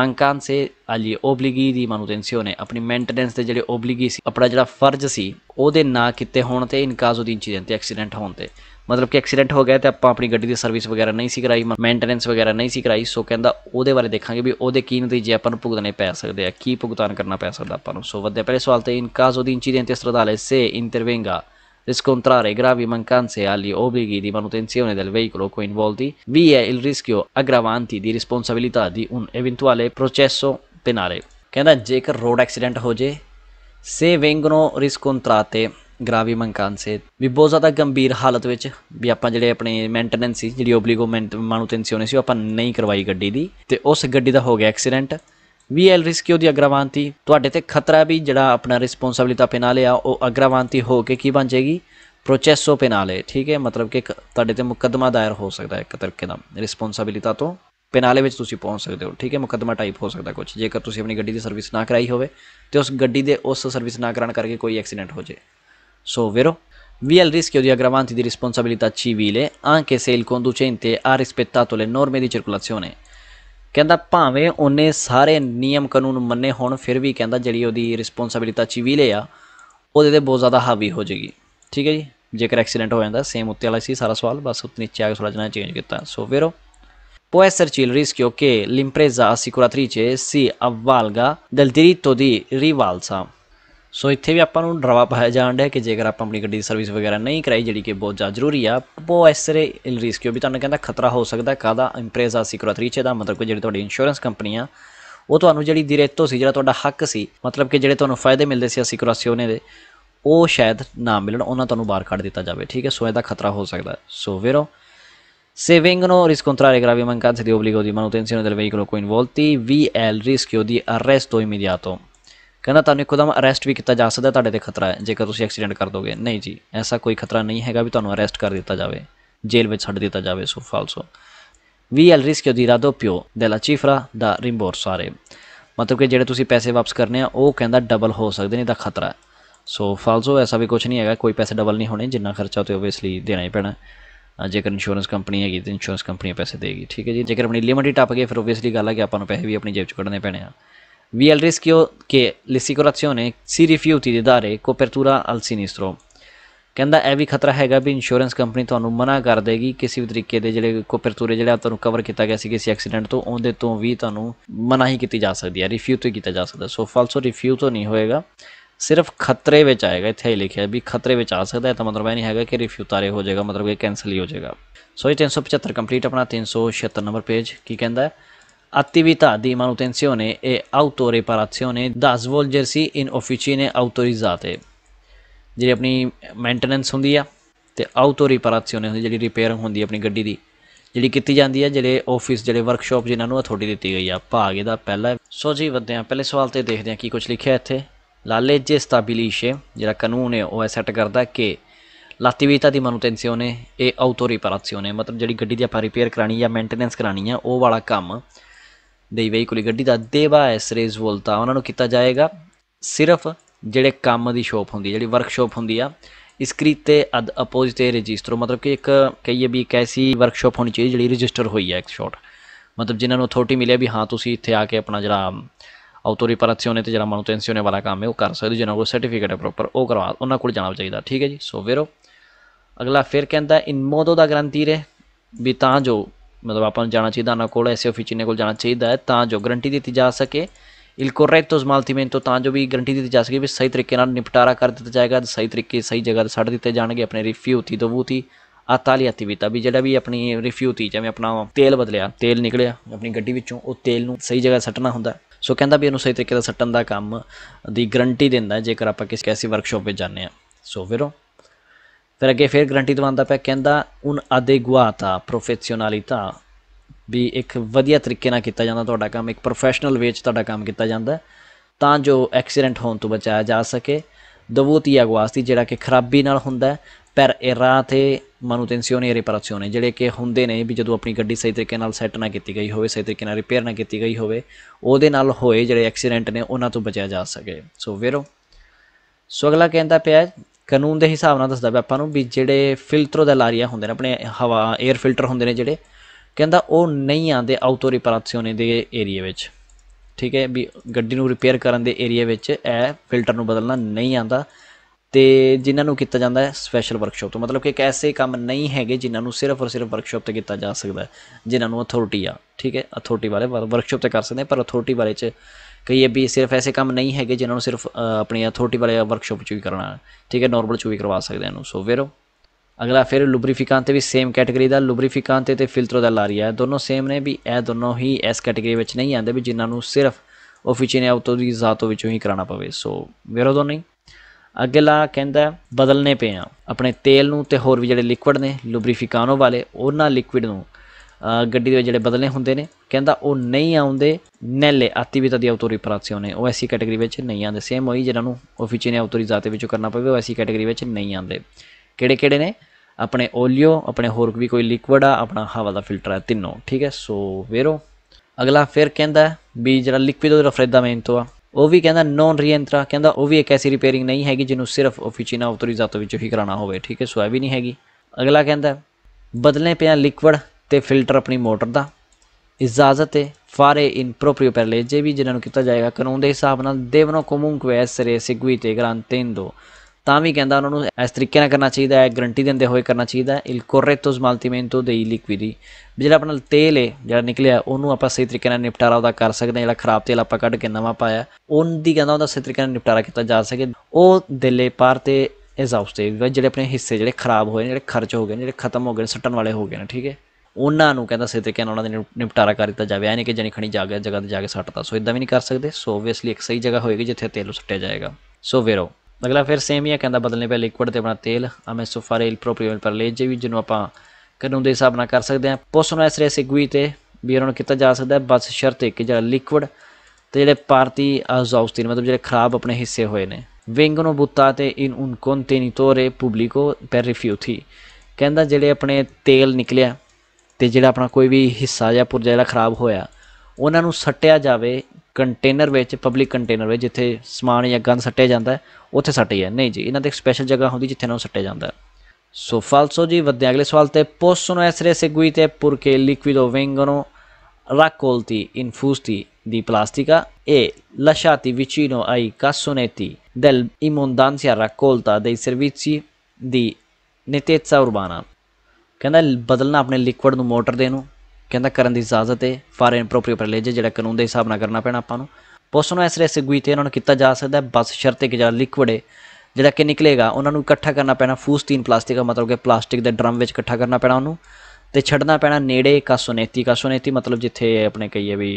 ਮੰਕਾਂ ਸੇ ਅਲੀ ਓਬਲੀਗੀ ਦੀ ਮੈਨੂਟੈਂਸੀਓ ਨੇ ਆਪਣੀ ਮੇਨਟੇਨੈਂਸ ਦੇ ਜਿਹੜੇ ਓਬਲੀਗੀ ਸੀ ਆਪਣਾ ਜਿਹੜਾ ਫਰਜ਼ ਸੀ ਉਹਦੇ ਨਾ ਕੀਤੇ ਹੋਣ ਤੇ ਇਨਕਾਜ਼ ਉਹਦੀ ਇੰਸੀਡੈਂਟ ਤੇ ਐਕਸੀਡੈਂਟ ਹੋਣ ਤੇ ਮਤਲਬ ਕਿ ਐਕਸੀਡੈਂਟ ਹੋ ਗਿਆ ਤੇ ਆਪਾਂ ਆਪਣੀ ਗੱਡੀ ਦੀ ਸਰਵਿਸ ਵਗੈਰਾ ਨਹੀਂ ਸੀ ਕਰਾਈ ਮੇਨਟੇਨੈਂਸ ਵਗੈਰਾ ਨਹੀਂ ਸੀ ਕਰਾਈ ਸੋ ਕਹਿੰਦਾ ਉਹਦੇ ਬਾਰੇ ਦੇਖਾਂਗੇ ਵੀ ਉਹਦੇ ਕੀ ਨਤੀਜੇ ਆਪਾਂ ਨੂੰ ਭੁਗਤਣੇ ਪੈ ਸਕਦੇ ਆ ਕੀ ਭੁਗਤਾਨ ਕਰਨਾ ਪੈ ਸਕਦਾ ਆਪਾਂ ਨੂੰ ਸੋ ਵੱਧਿਆ ਪਹਿਲੇ ਸਵਾਲ ਤੇ ਇਨ ਇਨਕਾਜ਼ੋ ਦੀ ਇੰਸੀਡੈਂਟ ਸਰਦਾਲੇ ਸੇ ਇੰਟਰਵੇਂਗਾ riscontrare gravi mancanze agli obblighi di manutenzione del veicolo coinvolti vi è ਇਲ ਰਿਸਕਿਓ ਅਗਰਾਵਾਂਤੀ ਦੀ responsabilità ਦੀ ਉਨ eventuale processo penale ਕਹਿੰਦਾ ਜੇਕਰ ਰੋਡ ਐਕਸੀਡੈਂਟ ਹੋ ਜੇ ਸੇ ਵੇਂਗਨੋ riscontrate ਗਰਾਵੀ ਮੰਕਾਂਸੇ ਵੀ ਬਹੁਤ ਜ਼ਿਆਦਾ ਗੰਭੀਰ ਹਾਲਤ ਵਿੱਚ ਵੀ ਆਪਾਂ ਜਿਹੜੇ ਆਪਣੇ ਮੇਨਟੇਨੈਂਸ ਸੀ ਜਿਹੜੀ ਓਬਲੀਗੋ ਹੋਣੀ ਸੀ ਆਪਾਂ ਨਹੀਂ ਕਰਵਾਈ ਗੱਡੀ ਦੀ ਤੇ ਉਸ ਗੱਡੀ ਦਾ ਹੋ ਗਿਆ ਐਕਸੀਡੈਂਟ ਵੀ ਐਲ ਰਿਸਕ ਉਹਦੀ ਅਗਰਵਾਨਤੀ ਤੁਹਾਡੇ ਤੇ ਖਤਰਾ ਵੀ ਜਿਹੜਾ ਆਪਣਾ ਰਿਸਪੌਂਸਿਬਿਲਟੀ ਪੈਨਾਲੇ ਆ ਉਹ ਅਗਰਵਾਨਤੀ ਹੋ ਕੇ ਕੀ ਬਣ ਜਾਏਗੀ ਪ੍ਰੋਸੈਸੋ ਪੈਨਾਲੇ ਠੀਕ ਹੈ ਮਤਲਬ ਕਿ ਤੁਹਾਡੇ ਤੇ ਮੁਕੱਦਮਾ ਦਾਇਰ ਹੋ ਸਕਦਾ ਹੈ ਇੱਕ ਤਰੀਕੇ ਨਾਲ ਰਿਸਪੌਂਸਿਬਿਲਟੀ ਤੋਂ ਪੈਨਾਲੇ ਵਿੱਚ ਤੁਸੀਂ ਪਹੁੰਚ ਸਕਦੇ ਹੋ ਠੀਕ ਹੈ ਮੁਕੱਦਮਾ ਟਾਈਪ ਹੋ ਸਕਦਾ ਕੁਝ ਜੇਕਰ ਤੁਸੀਂ ਆਪਣੀ ਗੱਡੀ ਦੀ ਸਰਵਿਸ ਨਾ ਕਰਾਈ ਹੋਵੇ ਤੇ ਉਸ ਗੱਡੀ ਦੇ ਉਸ ਸਰਵਿਸ ਨਾ ਕਰਨ ਕਰਕੇ ਕੋਈ ਐਕਸੀਡੈਂਟ ਹੋ ਜੇ Sovero via il rischio di aggravanti di responsabilità civile anche se il conducente ha rispettato le norme di circolazione ਕਹਿੰਦਾ ਭਾਵੇਂ ਉਹਨੇ ਸਾਰੇ ਨਿਯਮ ਕਾਨੂੰਨ ਮੰਨੇ ਹੋਣ ਫਿਰ ਵੀ ਕਹਿੰਦਾ ਜਿਹੜੀ ਉਹਦੀ ਰਿਸਪੌਂਸਿਬਿਲਟੀ ਸਿਵਿਲੇ ਆ ਉਹਦੇ ਤੇ ਬਹੁਤ ਜ਼ਿਆਦਾ ਹਾਵੀ ਹੋ ਜਾਏਗੀ ਠੀਕ ਹੈ ਜੀ ਜੇਕਰ ਐਕਸੀਡੈਂਟ ਹੋ ਜਾਂਦਾ ਸੇਮ ਉੱਤੇ ਵਾਲਾ ਸੀ ਸਾਰਾ ਸਵਾਲ ਬਸ ਉੱਤੇ ਨੀਚੇ ਆ ਕੇ ਥੋੜਾ ਜਨਾ ਚੇਂਜ ਕੀਤਾ ਸੋ ਵੇਰੋ Può esserci il rischio ਕੇ ਲਿੰਪਰੇਜ਼ਾ assicuratrice ਸੀ ਅਵਾਲਗਾ ਦਲ diritto ਦੀ ਰਿਵਾਲਸਾ ਸੋ ਇੱਥੇ ਵੀ ਆਪਾਂ ਨੂੰ ਡਰਾਵਾ ਪਾਇਆ ਜਾਣ ਡਿਆ ਕਿ ਜੇਕਰ ਆਪਾਂ ਆਪਣੀ ਗੱਡੀ ਦੀ ਸਰਵਿਸ ਵਗੈਰਾ ਨਹੀਂ ਕਰਾਈ ਜਿਹੜੀ ਕਿ ਬਹੁਤ ਜ਼ਿਆਦਾ ਜ਼ਰੂਰੀ ਆ ਉਹ ਐਸਰੇ ਇਲ ਰਿਸਕ ਵੀ ਤੁਹਾਨੂੰ ਕਹਿੰਦਾ ਖਤਰਾ ਹੋ ਸਕਦਾ ਕਾਦਾ ਇੰਪ੍ਰੇਜ਼ਾ ਸਿਕੁਰਤਰੀਚੇ ਦਾ ਮਤਲਬ ਕਿ ਜਿਹੜੀ ਤੁਹਾਡੀ ਇੰਸ਼ੋਰੈਂਸ ਕੰਪਨੀ ਆ ਉਹ ਤੁਹਾਨੂੰ ਜਿਹੜੀ ਦਿਰੇਤੋ ਸੀ ਜਿਹੜਾ ਤੁਹਾਡਾ ਹੱਕ ਸੀ ਮਤਲਬ ਕਿ ਜਿਹੜੇ ਤੁਹਾਨੂੰ ਫਾਇਦੇ ਮਿਲਦੇ ਸੀ ਸਿਕੁਰਾਸੀਓਨੇ ਦੇ ਉਹ ਸ਼ਾਇਦ ਨਾ ਮਿਲਣ ਉਹਨਾਂ ਤੁਹਾਨੂੰ ਬਾਹਰ ਕੱਢ ਦਿੱਤਾ ਜਾਵੇ ਠੀਕ ਹੈ ਸੋ ਇਹਦਾ ਖਤਰਾ ਹੋ ਸਕਦਾ ਸੋ ਵੀਰੋ Sevengano riscontrare ਦੀ ਓਬਲੀਗੋ ਦੀ obbligo ਦੇ ਵਹੀਕਲ ਕੋ ਇਨਵੋਲਟੀ ਵੀ ਐਲ ਰਿਸਕ ਯੋ ਦੀ ਅਰੈਸਟ ਹੋ ਇਮੀਡੀਏਟੋ ਕਹਿੰਦਾ ਤੁਹਾਨੂੰ ਇੱਕਦਮ ਅਰੈਸਟ ਵੀ ਕੀਤਾ ਜਾ ਸਕਦਾ ਤੁਹਾਡੇ ਤੇ ਖਤਰਾ ਹੈ ਜੇਕਰ ਤੁਸੀਂ ਐਕਸੀਡੈਂਟ ਕਰ ਦੋਗੇ ਨਹੀਂ ਜੀ ਐਸਾ ਕੋਈ ਖਤਰਾ ਨਹੀਂ ਹੈਗਾ ਵੀ ਤੁਹਾਨੂੰ ਅਰੈਸਟ ਕਰ ਦਿੱਤਾ ਜਾਵੇ ਜੇਲ੍ਹ ਵਿੱਚ ਛੱਡ ਦਿੱਤਾ ਜਾਵੇ ਸੋ ਫਾਲਸੋ ਵੀ ਐਲ ਰਿਸਕਿਓ ਦੀ ਲਾ della cifra da rimborsare ਮਤਲਬ ਕਿ ਜਿਹੜੇ ਤੁਸੀਂ ਪੈਸੇ ਵਾਪਸ ਕਰਨੇ ਆ ਉਹ ਕਹਿੰਦਾ ਡਬਲ ਹੋ ਸਕਦੇ ਨੇ ਦਾ ਖਤਰਾ ਸੋ ਫਾਲਸੋ ਐਸਾ ਵੀ ਕੁਝ ਨਹੀਂ ਹੈਗਾ ਕੋਈ ਪੈਸੇ ਡਬਲ ਨਹੀਂ ਹੋਣੇ ਜਿੰਨਾ ਖਰਚਾ ਤੇ ਓਬਵੀਅਸਲੀ ਦੇਣਾ ਹੀ ਪੈਣਾ ਜੇਕਰ ਇੰਸ਼ੋਰੈਂਸ ਕੰਪਨੀ ਹੈਗੀ ਤੇ ਇੰਸ਼ੋਰੈਂਸ ਕੰਪਨੀ ਪੈਸੇ ਦੇਗੀ ਠੀਕ ਹੈ ਜੀ ਜੇਕਰ ਆਪਣੀ ਲਿਮਿਟ ਹੀ ਟੱਪ ਗਈ ਫਿਰ ਓਬਵੀਅਸਲੀ ਗੱਲ ਹੈ ਕਿ ਆਪਾਂ ਨੂੰ ਪੈਸੇ ਵੀ ਆਪਣੀ ਜੇਬ ਚ ਕੱਢਣੇ ਪੈਣੇ ਆ vi è il rischio che l'assicurazione si rifiuti di dare copertura al sinistro ਕਹਿੰਦਾ ਇਹ ਵੀ ਖਤਰਾ ਹੈਗਾ ਵੀ ਇੰਸ਼ੋਰੈਂਸ ਕੰਪਨੀ ਤੁਹਾਨੂੰ ਮਨਾ ਕਰ ਦੇਗੀ ਕਿਸੇ ਵੀ ਤਰੀਕੇ ਦੇ ਜਿਹੜੇ ਕੋਪਰਤੂਰੇ ਜਿਹੜਾ ਤੁਹਾਨੂੰ ਕਵਰ ਕੀਤਾ ਗਿਆ ਸੀ ਕਿਸੇ ਐਕਸੀਡੈਂਟ ਤੋਂ ਉਹਦੇ ਤੋਂ ਵੀ ਤੁਹਾਨੂੰ ਮਨਾਹੀ ਕੀਤੀ ਜਾ ਸਕਦੀ ਹੈ ਰਿਫਿਊਜ਼ ਕੀਤਾ ਜਾ ਸਕਦਾ ਸੋ ਫਾਲਸੋ ਰਿਫਿਊਜ਼ ਨਹੀਂ ਹੋਏਗਾ ਸਿਰਫ ਖਤਰੇ ਵਿੱਚ ਆਏਗਾ ਇੱਥੇ ਹੀ ਲਿਖਿਆ ਵੀ ਖਤਰੇ ਵਿੱਚ ਆ ਸਕਦਾ ਹੈ ਤਾਂ ਮਤਲਬ ਇਹ ਨਹੀਂ ਹੈਗਾ ਕਿ ਰਿਫਿਊ ਤਾਰੇ ਹੋ ਜਾਏਗਾ ਮਤਲਬ ਕਿ ਕੈਨਸਲ ਹੀ ਹੋ ਜਾਏਗਾ ਸੋ ਇਹ 375 ਕੰਪਲੀਟ ਆਪਣਾ 376 ਨੰਬਰ ਪੇਜ ਕੀ ਕਹਿੰਦਾ ਹੈ attività di manutenzione e autoreparazione da svolgersi in officine autorizzate ਜਿਹੜੀ ਆਪਣੀ ਮੇਨਟੇਨੈਂਸ ਹੁੰਦੀ ਆ ਤੇ ਆਟੋ ਰਿਪੇਅਰੇਸ਼ਨ ਹੁੰਦੀ ਜਿਹੜੀ ਰਿਪੇਅਰ ਹੁੰਦੀ ਆਪਣੀ ਗੱਡੀ ਦੀ ਜਿਹੜੀ ਕੀਤੀ ਜਾਂਦੀ ਹੈ ਜਿਹੜੇ ਆਫਿਸ ਜਿਹੜੇ ਵਰਕਸ਼ਾਪ ਜਿਨ੍ਹਾਂ ਨੂੰ ਅਥਾਰਟੀ ਦਿੱਤੀ ਗਈ ਆ ਭਾਗ ਇਹਦਾ ਪਹਿਲਾ ਸੋ ਜੀ ਵਧਦੇ ਆ ਪਹਿਲੇ ਸਵਾਲ ਤੇ ਦੇਖਦੇ ਆ ਕੀ ਕੁਝ ਲਿਖਿਆ ਇੱਥੇ ਲਾਲੇ ਜੇ ਸਟਾਬਿਲਿਸ਼ੇ ਜਿਹੜਾ ਕਾਨੂੰਨ ਹੈ ਉਹ ਸੈਟ ਕਰਦਾ ਕਿ ਦੀ di manutenzione e autoriparazione ਮਤਲਬ ਜਿਹੜੀ ਗੱਡੀ ਦੀ ਆਪਾਂ ਰਿਪੇਅਰ ਕਰਾਣੀ ਜਾਂ ਮੇਨਟੇਨੈਂਸ ਕਰਾਣੀ ਆ ਉਹ ਵਾਲਾ ਕੰਮ dei veicoli ਗੱਡੀ ਦਾ ਦੇਵਾ ਐਸਰੇ ਬੋਲਤਾ ਉਹਨਾਂ ਨੂੰ ਕੀਤਾ ਜਾਏਗਾ ਸਿਰਫ ਜਿਹੜੇ ਕੰਮ ਦੀ ਸ਼ੋਪ ਹੁੰਦੀ ਜਿਹੜੀ ਵਰਕਸ਼ਾਪ ਹੁੰਦੀ ਆ ਤੇ ਅਦ ਤੇ ਰਜਿਸਟਰ ਮਤਲਬ ਕਿ ਇੱਕ ਕਹੀਏ ਵੀ ਕੈਸੀ ਐਸੀ ਵਰਕਸ਼ਾਪ ਹੋਣੀ ਚਾਹੀਦੀ ਜਿਹੜੀ ਰਜਿਸਟਰ ਹੋਈ ਹੈ ਇੱਕ ਸ਼ਾਟ ਮਤਲਬ ਜਿਨ੍ਹਾਂ ਨੂੰ ਅਥਾਰਟੀ ਮਿਲਿਆ ਵੀ ਹਾਂ ਤੁਸੀਂ ਇੱਥੇ ਆ ਕੇ ਆਪਣਾ ਜਿਹੜਾ ਆਟੋਰੀਪਰਾਸੀਓਨੇ ਤੇ ਜਿਹੜਾ ਮਾਨੂਟੈਂਸੀਓਨੇ ਵਾਲਾ ਕੰਮ ਹੈ ਉਹ ਕਰ ਸਕਦੇ ਜਿਨ੍ਹਾਂ ਕੋਲ ਸਰਟੀਫਿਕੇਟ ਹੈ ਪ੍ਰੋਪਰ ਉਹ ਕਰਵਾ ਉਹਨਾਂ ਕੋਲ ਜਾਣਾ ਚਾਹੀਦਾ ਠੀਕ ਹੈ ਜੀ ਸੋ ਵੇਰੋ ਅਗਲਾ ਫਿਰ ਕਹਿੰਦਾ ਇਨ ਮੋਦੋ ਦਾ ਗਰੰਟੀ ਰੇ ਵੀ ਤਾਂ ਜੋ ਮਤਲਬ ਆਪਾਂ ਨੂੰ ਜਾਣਾ ਚਾਹੀਦਾ ਉਹਨਾਂ ਕੋਲ ਐਸੇ ਆਫਿਸਰ ਕੋਲ ਜਾਣਾ ਚਾਹੀਦਾ ਹੈ ਤਾਂ ਜੋ ਗਰੰਟੀ ਦਿੱਤੀ ਜਾ ਸਕੇ ਇਲ ਕੋਰੈਕਟੋ ਜ਼ਮਾਲਤੀਮੈਂਟੋ ਤਾਂ ਜੋ ਵੀ ਗਰੰਟੀ ਦਿੱਤੀ ਜਾ ਸਕੇ ਵੀ ਸਹੀ ਤਰੀਕੇ ਨਾਲ ਨਿਪਟਾਰਾ ਕਰ ਦਿੱਤਾ ਜਾਏਗਾ ਸਹੀ ਤਰੀਕੇ ਸਹੀ ਜਗ੍ਹਾ ਤੇ ਛੱਡ ਦਿੱਤੇ ਜਾਣਗੇ ਆਪਣੇ ਆ ਤਾਲੀ ਆਤੀ ਵੀ ਤਾਂ ਵੀ ਜਿਹੜਾ ਵੀ ਆਪਣੀ ਰਿਫਿਊ ਤੀ ਜਿਵੇਂ ਆਪਣਾ ਤੇਲ ਬਦਲਿਆ ਤੇਲ ਨਿਕਲਿਆ ਆਪਣੀ ਗੱਡੀ ਵਿੱਚੋਂ ਉਹ ਤੇਲ ਨੂੰ ਸਹੀ ਜਗ੍ਹਾ ਸੱਟਣਾ ਹੁੰਦਾ ਸੋ ਕਹਿੰਦਾ ਵੀ ਇਹਨੂੰ ਸਹੀ ਤਰੀਕੇ ਦਾ ਸੱਟਣ ਦਾ ਕੰਮ ਦੀ ਗਰੰਟੀ ਦਿੰਦਾ ਜੇਕਰ ਆਪਾਂ ਕਿਸੇ ਐਸੀ ਵਰਕਸ਼ਾਪ ਵਿੱਚ ਜਾਂਦੇ ਆ ਸੋ ਵੀਰੋ ਫਿਰ ਅੱਗੇ ਫਿਰ ਗਰੰਟੀ ਦਵਾਉਂਦਾ ਪਿਆ ਕਹਿੰਦਾ ਉਨ ਅਦੇਗੁਆਤਾ ਪ੍ਰੋਫੈਸ਼ਨਲਿਟੀ ਵੀ ਇੱਕ ਵਧੀਆ ਤਰੀਕੇ ਨਾਲ ਕੀਤਾ ਜਾਂਦਾ ਤੁਹਾਡਾ ਕੰਮ ਇੱਕ ਪ੍ਰੋਫੈਸ਼ਨਲ ਵੇਚ ਤੁਹਾਡਾ ਕੰਮ ਕੀਤਾ ਜਾਂਦਾ ਤਾਂ ਜੋ ਐਕਸੀਡੈਂਟ ਹੋਣ ਤੋਂ ਬਚਾਇਆ ਜਾ ਸਕੇ ਦਵੂਤੀ ਅਗਵਾਸਤੀ ਜਿਹੜਾ ਕਿ ਖਰਾਬੀ ਨਾਲ ਹੁੰਦਾ ਪਰ ਇਰਾ ਤੇ ਮਨੂਟੈਂਸੀਓਨ ਇਹ ਜਿਹੜੇ ਕਿ ਹੁੰਦੇ ਨੇ ਵੀ ਜਦੋਂ ਆਪਣੀ ਗੱਡੀ ਸਹੀ ਤਰੀਕੇ ਨਾਲ ਸੈੱਟ ਨਾ ਕੀਤੀ ਗਈ ਹੋਵੇ ਸਹੀ ਤਰੀਕੇ ਨਾਲ ਰਿਪੇਅਰ ਨਾ ਕੀਤੀ ਗਈ ਹੋਵੇ ਉਹਦੇ ਨਾਲ ਹੋਏ ਜਿਹੜੇ ਐਕਸੀਡੈਂਟ ਨੇ ਉਹਨਾਂ ਤੋਂ ਬਚਿਆ ਜਾ ਸਕੇ ਸੋ ਵੇਰੋ ਸੋ ਅਗਲਾ ਕਹਿੰਦਾ ਪਿਆ ਕਾਨੂੰਨ ਦੇ ਹਿਸਾਬ ਨਾਲ ਦੱਸਦਾ ਵੀ ਆਪਾਂ ਨੂੰ ਵੀ ਜਿਹੜੇ ਫਿਲਟਰੋ ਲਾਰੀਆ ਹੁੰਦੇ ਨੇ ਆਪਣੇ ਹਵਾ 에ਅਰ ਫਿਲਟਰ ਹੁੰਦੇ ਨੇ ਜਿਹੜੇ ਕਹਿੰਦਾ ਉਹ ਨਹੀਂ ਆਉਂਦੇ ਆਊਟੋ ਰਿਪਾਰਾਸੀਓਨੇ ਦੇ ਏਰੀਆ ਵਿੱਚ ਠੀਕ ਹੈ ਵੀ ਗੱਡੀ ਨੂੰ ਰਿਪੇਅਰ ਕਰਨ ਦੇ ਏਰੀਆ ਵਿੱਚ ਇਹ ਫਿਲਟਰ ਨੂੰ ਬਦਲਣਾ ਨਹੀਂ ਆਉਂਦਾ ਤੇ ਜਿਨ੍ਹਾਂ ਨੂੰ ਕੀਤਾ ਜਾਂਦਾ ਹੈ ਸਪੈਸ਼ਲ ਵਰਕਸ਼ਾਪ ਤੋਂ ਮਤਲਬ ਕਿ ਇੱਕ ਐਸੇ ਕੰਮ ਨਹੀਂ ਹੈਗੇ ਜਿਨ੍ਹਾਂ ਨੂੰ ਸਿਰਫ ਔਰ ਸਿਰਫ ਵਰਕਸ਼ਾਪ ਤੇ ਕੀਤਾ ਜਾ ਸਕਦਾ ਜਿਨ੍ਹਾਂ ਨੂੰ ਅਥਾਰਟੀ ਆ ਠੀਕ ਹੈ ਅਥਾਰਟੀ ਵਾਲੇ ਵਰਕਸ਼ਾਪ ਤੇ ਕਰ ਸਕਦੇ ਪਰ ਅਥਾਰਟੀ ਵਾਲੇ 'ਚ ਕਈ ਵੀ ਸਿਰਫ ਐਸੇ ਕੰਮ ਨਹੀਂ ਹੈਗੇ ਜਿਨ੍ਹਾਂ ਨੂੰ ਸਿਰਫ ਆਪਣੀ ਅਥਾਰਟੀ ਵਾਲੇ ਵਰਕਸ਼ਾਪ 'ਚ ਵੀ ਕਰਨਾ ਠੀਕ ਹੈ ਨਾਰਮਲ 'ਚ ਵੀ ਕਰਵਾ ਸਕਦੇ ਹਨ ਸੋ ਵੀਰੋ ਅਗਲਾ ਫਿਰ ਲੁਬਰੀਫਿਕਾਂਟ ਤੇ ਵੀ ਸੇਮ ਕੈਟਾਗਰੀ ਦਾ ਲੁਬਰੀਫਿਕਾਂਟ ਤੇ ਫਿਲਟਰ ਦਾ ਲਾ ਰਿਹਾ ਦੋਨੋਂ ਸੇਮ ਨੇ ਵੀ ਇਹ ਦੋਨੋਂ ਹੀ ਇਸ ਕੈਟਾਗਰੀ ਵਿੱਚ ਨਹੀਂ ਆਉਂਦੇ ਵੀ ਜਿਨ੍ਹਾਂ ਨੂੰ ਸਿਰਫ ਆਫਿਚੀਨ ਆਉਟੋ ਦੀ ਜ਼ਾਤੋ ਵਿੱਚੋਂ ਹੀ ਕਰਾਉਣਾ ਪਵੇ ਸੋ ਵੀਰੋ ਦੋਨੋਂ ਹੀ ਅਗਲਾ ਕਹਿੰਦਾ ਬਦਲਨੇ ਪਏ ਆ ਆਪਣੇ ਤੇਲ ਨੂੰ ਤੇ ਹੋਰ ਵੀ ਜਿਹੜੇ ਲਿਕਵਿਡ ਨੇ ਲੁਬਰੀਫਿਕਾਨੋ ਵਾਲੇ ਉਹਨਾਂ ਲਿਕਵਿਡ ਨੂੰ ਗੱਡੀ ਦੇ ਜਿਹੜੇ ਬਦਲੇ ਹੁੰਦੇ ਨੇ ਕਹਿੰਦਾ ਉਹ ਨਹੀਂ ਆਉਂਦੇ ਨੈਲੇ ਆਤੀਵਿਤਾ ਦੀ ਨੇ ਉਹ ਐਸੀ ਕੈਟਾਗਰੀ ਵਿੱਚ ਨਹੀਂ ਆਉਂਦੇ ਸੇਮ ਹੋਈ ਜਿਹਨਾਂ ਨੂੰ ਆਫੀਚੀਨੇ ਜਾਤੇ ਵਿੱਚੋਂ ਕਰਨਾ ਪਵੇ ਉਹ ਐਸੀ ਕੈਟਾਗਰੀ ਵਿੱਚ ਨਹੀਂ ਆਉਂਦੇ ਕਿਹੜੇ ਕਿਹੜੇ ਨੇ ਆਪਣੇ ਓਲੀਓ ਆਪਣੇ ਹੋਰ ਵੀ ਕੋਈ ਲਿਕਵਿਡ ਆ ਆਪਣਾ ਹਵਾ ਦਾ ਫਿਲਟਰ ਆ ਤਿੰਨੋਂ ਠੀਕ ਹੈ ਸੋ ਵੇਰੋ ਅਗਲਾ ਫਿਰ ਕਹਿੰਦਾ ਵੀ ਜਿਹੜਾ ਲਿਕਵਿਡ ਉਹ ਰਫਰੇਦਾਮੈਂਟੋ ਆ ਉਹ ਵੀ ਕਹਿੰਦਾ ਨੋਨ ਰੀਐਂਟਰਾ ਕਹਿੰਦਾ ਉਹ ਵੀ ਇੱਕ ਐਸੀ ਰਿਪੇਅਰਿੰਗ ਨਹੀਂ ਹੈਗੀ ਜਿਹਨੂੰ ਸਿਰਫ ਆਫੀਚੀਨਾ ਜਾਤੇ ਵਿੱਚੋਂ ਹੀ ਕਰਾਉਣਾ ਹੋਵੇ ਠੀਕ ਹੈ ਸੋ ਇਹ ਵੀ ਨਹੀਂ ਹੈਗੀ ਅਗਲਾ ਕਹਿੰਦਾ ਬਦਲੇ ਪਿਆ ਲਿਕਵਿਡ ਤੇ ਫਿਲਟਰ ਆਪਣੀ ਮੋਟਰ ਦਾ ਇਜਾਜ਼ਤ ਹੈ ਫਾਰੇ ਇਨ ਪ੍ਰੋਪਰੀਓ ਜੇ ਵੀ ਜਿਨ੍ਹਾਂ ਨੂੰ ਕੀਤਾ ਜਾਏਗਾ ਕਾਨੂੰਨ ਦੇ ਹਿਸਾਬ ਨਾਲ ਦੇਵਨੋ ਕੋਮੂਂਕਵੇ ਰੇ ਸਿਗਵੀ ਤੇ ਗ੍ਰਾਂਟੇਂਦੋ ਤਾਂ ਵੀ ਕਹਿੰਦਾ ਉਹਨਾਂ ਨੂੰ ਇਸ ਤਰੀਕੇ ਨਾਲ ਕਰਨਾ ਚਾਹੀਦਾ ਹੈ ਗਰੰਟੀ ਦਿੰਦੇ ਹੋਏ ਕਰਨਾ ਚਾਹੀਦਾ ਹੈ ਇਲ ਕੋਰੇਟੋਸ ਮਾਲਟੀਮੈਂਟੋ ਦੇ ਲਿਕਵਿਡੀ ਜਿਹੜਾ ਆਪਣਾ ਤੇਲ ਹੈ ਜਿਹੜਾ ਨਿਕਲਿਆ ਉਹਨੂੰ ਆਪਾਂ ਸਹੀ ਤਰੀਕੇ ਨਾਲ ਨਿਪਟਾਰਾ ਉਹਦਾ ਕਰ ਸਕਦੇ ਹਾਂ ਜਿਹੜਾ ਖਰਾਬ ਤੇਲ ਆਪਾਂ ਕੱਢ ਕੇ ਨਵਾਂ ਪਾਇਆ ਉਹਨ ਦੀ ਕਹਿੰਦਾ ਉਹਦਾ ਸਹੀ ਤਰੀਕੇ ਨਾਲ ਨਿਪਟਾਰਾ ਕੀਤਾ ਜਾ ਸਕੇ ਉਹ ਦਿੱਲੇ ਪਾਰ ਤੇ ਇਜ਼ਾਬਸ ਤੇ ਜਿਹੜੇ ਆਪਣੇ ਹਿੱਸੇ ਜਿਹੜੇ ਖਰਾਬ ਹੋਏ ਨੇ ਜਿਹੜੇ ਖਰਚ ਹੋ ਗਏ ਨੇ ਜਿਹੜੇ ਖਤਮ ਹੋ ਗਏ ਨੇ ਸੱਟਣ ਵਾਲੇ ਹੋ ਗਏ ਨੇ ਠੀਕ ਹੈ ਉਹਨਾਂ ਨੂੰ ਕਹਿੰਦਾ ਸੇ ਤੇ ਕਹਿੰਦਾ ਉਹਨਾਂ ਦੇ ਨਿਪਟਾਰਾ ਕਰ ਦਿੱਤਾ ਜਾਵੇ ਐਨੇ ਕਿ ਜਣੀ ਖਣੀ ਜਾ ਗਿਆ ਜਗ੍ਹਾ ਤੇ ਜਾ ਕੇ ਸੱਟਦਾ ਸੋ ਇਦਾਂ ਵੀ ਨਹੀਂ ਕਰ ਸਕਦੇ ਸੋ ਆਬਵੀਅਸਲੀ ਇੱਕ ਸਹੀ ਜਗ੍ਹਾ ਹੋਏਗੀ ਜਿੱਥੇ ਤੇਲ ਸੁੱਟਿਆ ਜਾਏਗਾ ਸੋ ਵੇਰੋ ਅਗਲਾ ਫਿਰ ਸੇਮ ਹੀ ਹੈ ਕਹਿੰਦਾ ਬਦਲਨੇ ਪਹਿਲੇ ਲਿਕਵਿਡ ਤੇ ਆਪਣਾ ਤੇਲ ਅਮੇ ਸੁਫਾਰੇਲ ਪ੍ਰੋਪਰੀਓਲ ਪਰ ਜੇ ਵੀ ਜਿਹਨੂੰ ਆਪਾਂ ਕਾਨੂੰਨ ਦੇ ਹਿਸਾਬ ਨਾਲ ਕਰ ਸਕਦੇ ਹਾਂ ਪੋਸਨੋ ਐਸਰੇ ਸਿਗਵੀ ਤੇ ਵੀ ਉਹਨਾਂ ਨੂੰ ਕੀਤਾ ਜਾ ਸਕਦਾ ਬਸ ਸ਼ਰਤ ਇੱਕ ਜਿਹੜਾ ਲਿਕਵਿਡ ਤੇ ਜਿਹੜੇ ਅਜ਼ਾਉਸ ਤੇ ਮਤਲਬ ਜਿਹੜੇ ਖਰਾਬ ਆਪਣੇ ਹਿੱਸੇ ਹੋਏ ਨੇ ਵਿੰਗ ਨੂੰ ਬੁੱਤਾ ਤੇ ਇਨ ਉਨਕੋਂਤੇਨੀਤੋਰੇ ਪਬਲਿਕੋ ਪਰ ਰਿਫਿਊਥੀ ਕਹਿੰਦਾ ਜਿਹੜੇ ਆਪਣੇ ਤੇਲ ਨਿਕਲਿਆ ਤੇ ਜਿਹੜਾ ਆਪਣਾ ਕੋਈ ਵੀ ਹਿੱਸਾ ਜਾਂ ਪੁਰਜਾ ਜਿਹੜਾ ਖਰਾਬ ਹੋਇਆ ਉਹਨਾਂ ਨੂੰ ਸੱਟਿਆ ਜਾਵੇ ਕੰਟੇਨਰ ਵਿੱਚ ਪਬਲਿਕ ਕੰਟੇਨਰ ਵਿੱਚ ਜਿੱਥੇ ਸਮਾਨ ਜਾਂ ਗੰਦ ਸੱਟਿਆ ਜਾਂਦਾ ਉੱਥੇ ਸੱਟਿਆ ਨਹੀਂ ਜੀ ਇਹਨਾਂ ਦੇ ਸਪੈਸ਼ਲ ਜਗ੍ਹਾ ਹੁੰਦੀ ਜਿੱਥੇ ਨਾ ਸੱਟਿਆ ਜਾਂਦਾ ਸੋ ਫਾਲਸੋ ਜੀ ਵੱਧ ਅਗਲੇ ਸਵਾਲ ਤੇ ਪੋਸ ਨੂੰ ਸੇ ਗੁਈ ਤੇ ਪੁਰਕੇ ਲਿਕਵਿਡੋ ਵੇਂਗਨੋ ਰਾਕੋਲਤੀ ਇਨਫੂਸਤੀ ਦੀ ਪਲਾਸਟਿਕਾ ਏ ਲਸ਼ਾਤੀ ਵਿਚੀਨੋ ਆਈ ਕਾਸੋਨੇਤੀ ਦੈਲ ਇਮੋਂਦਾਂਸੀਆ ਰਾਕੋਲਤਾ ਦੇ ਸਰਵਿਸੀ ਦੀ ਨਿਤੇਤਸਾ ਉਰਬਾਨਾ ਕਹਿੰਦਾ ਬਦਲਣਾ ਆਪਣੇ ਲਿਕਵਿਡ ਨੂੰ ਮੋਟਰ ਦੇ ਨੂੰ ਕਹਿੰਦਾ ਕਰਨ ਦੀ ਇਜਾਜ਼ਤ ਹੈ ਫਾਰ ਪ੍ਰੋਪਰੀ ਰਿਲੀਜ ਜਿਹੜਾ ਕਾਨੂੰਨ ਦੇ ਹਿਸਾਬ ਨਾਲ ਕਰਨਾ ਪੈਣਾ ਆਪਾਂ ਨੂੰ ਨੂੰ ਇਸ ਐਸਰੇ ਗੁਈ ਤੇ ਉਹਨਾਂ ਨੂੰ ਕੀਤਾ ਜਾ ਸਕਦਾ ਬਸ ਸ਼ਰਤ ਹੈ ਕਿ ਜਿਹੜਾ ਲਿਕਵਿਡ ਹੈ ਜਿਹੜਾ ਕਿ ਨਿਕਲੇਗਾ ਉਹਨਾਂ ਨੂੰ ਇਕੱਠਾ ਕਰਨਾ ਪੈਣਾ ਫੂਸ ਤੀਨ ਪਲਾਸਟਿਕ ਦਾ ਮਤਲਬ ਕਿ ਪਲਾਸਟਿਕ ਦੇ ਡਰਮ ਵਿੱਚ ਇਕੱਠਾ ਕਰਨਾ ਪੈਣਾ ਉਹਨੂੰ ਤੇ ਛੱਡਣਾ ਪੈਣਾ ਨੇੜੇ ਕਸੁਨੇਤੀ ਕਸੁਨੇਤੀ ਮਤਲਬ ਜਿੱਥੇ ਆਪਣੇ ਕਹੀਏ ਵੀ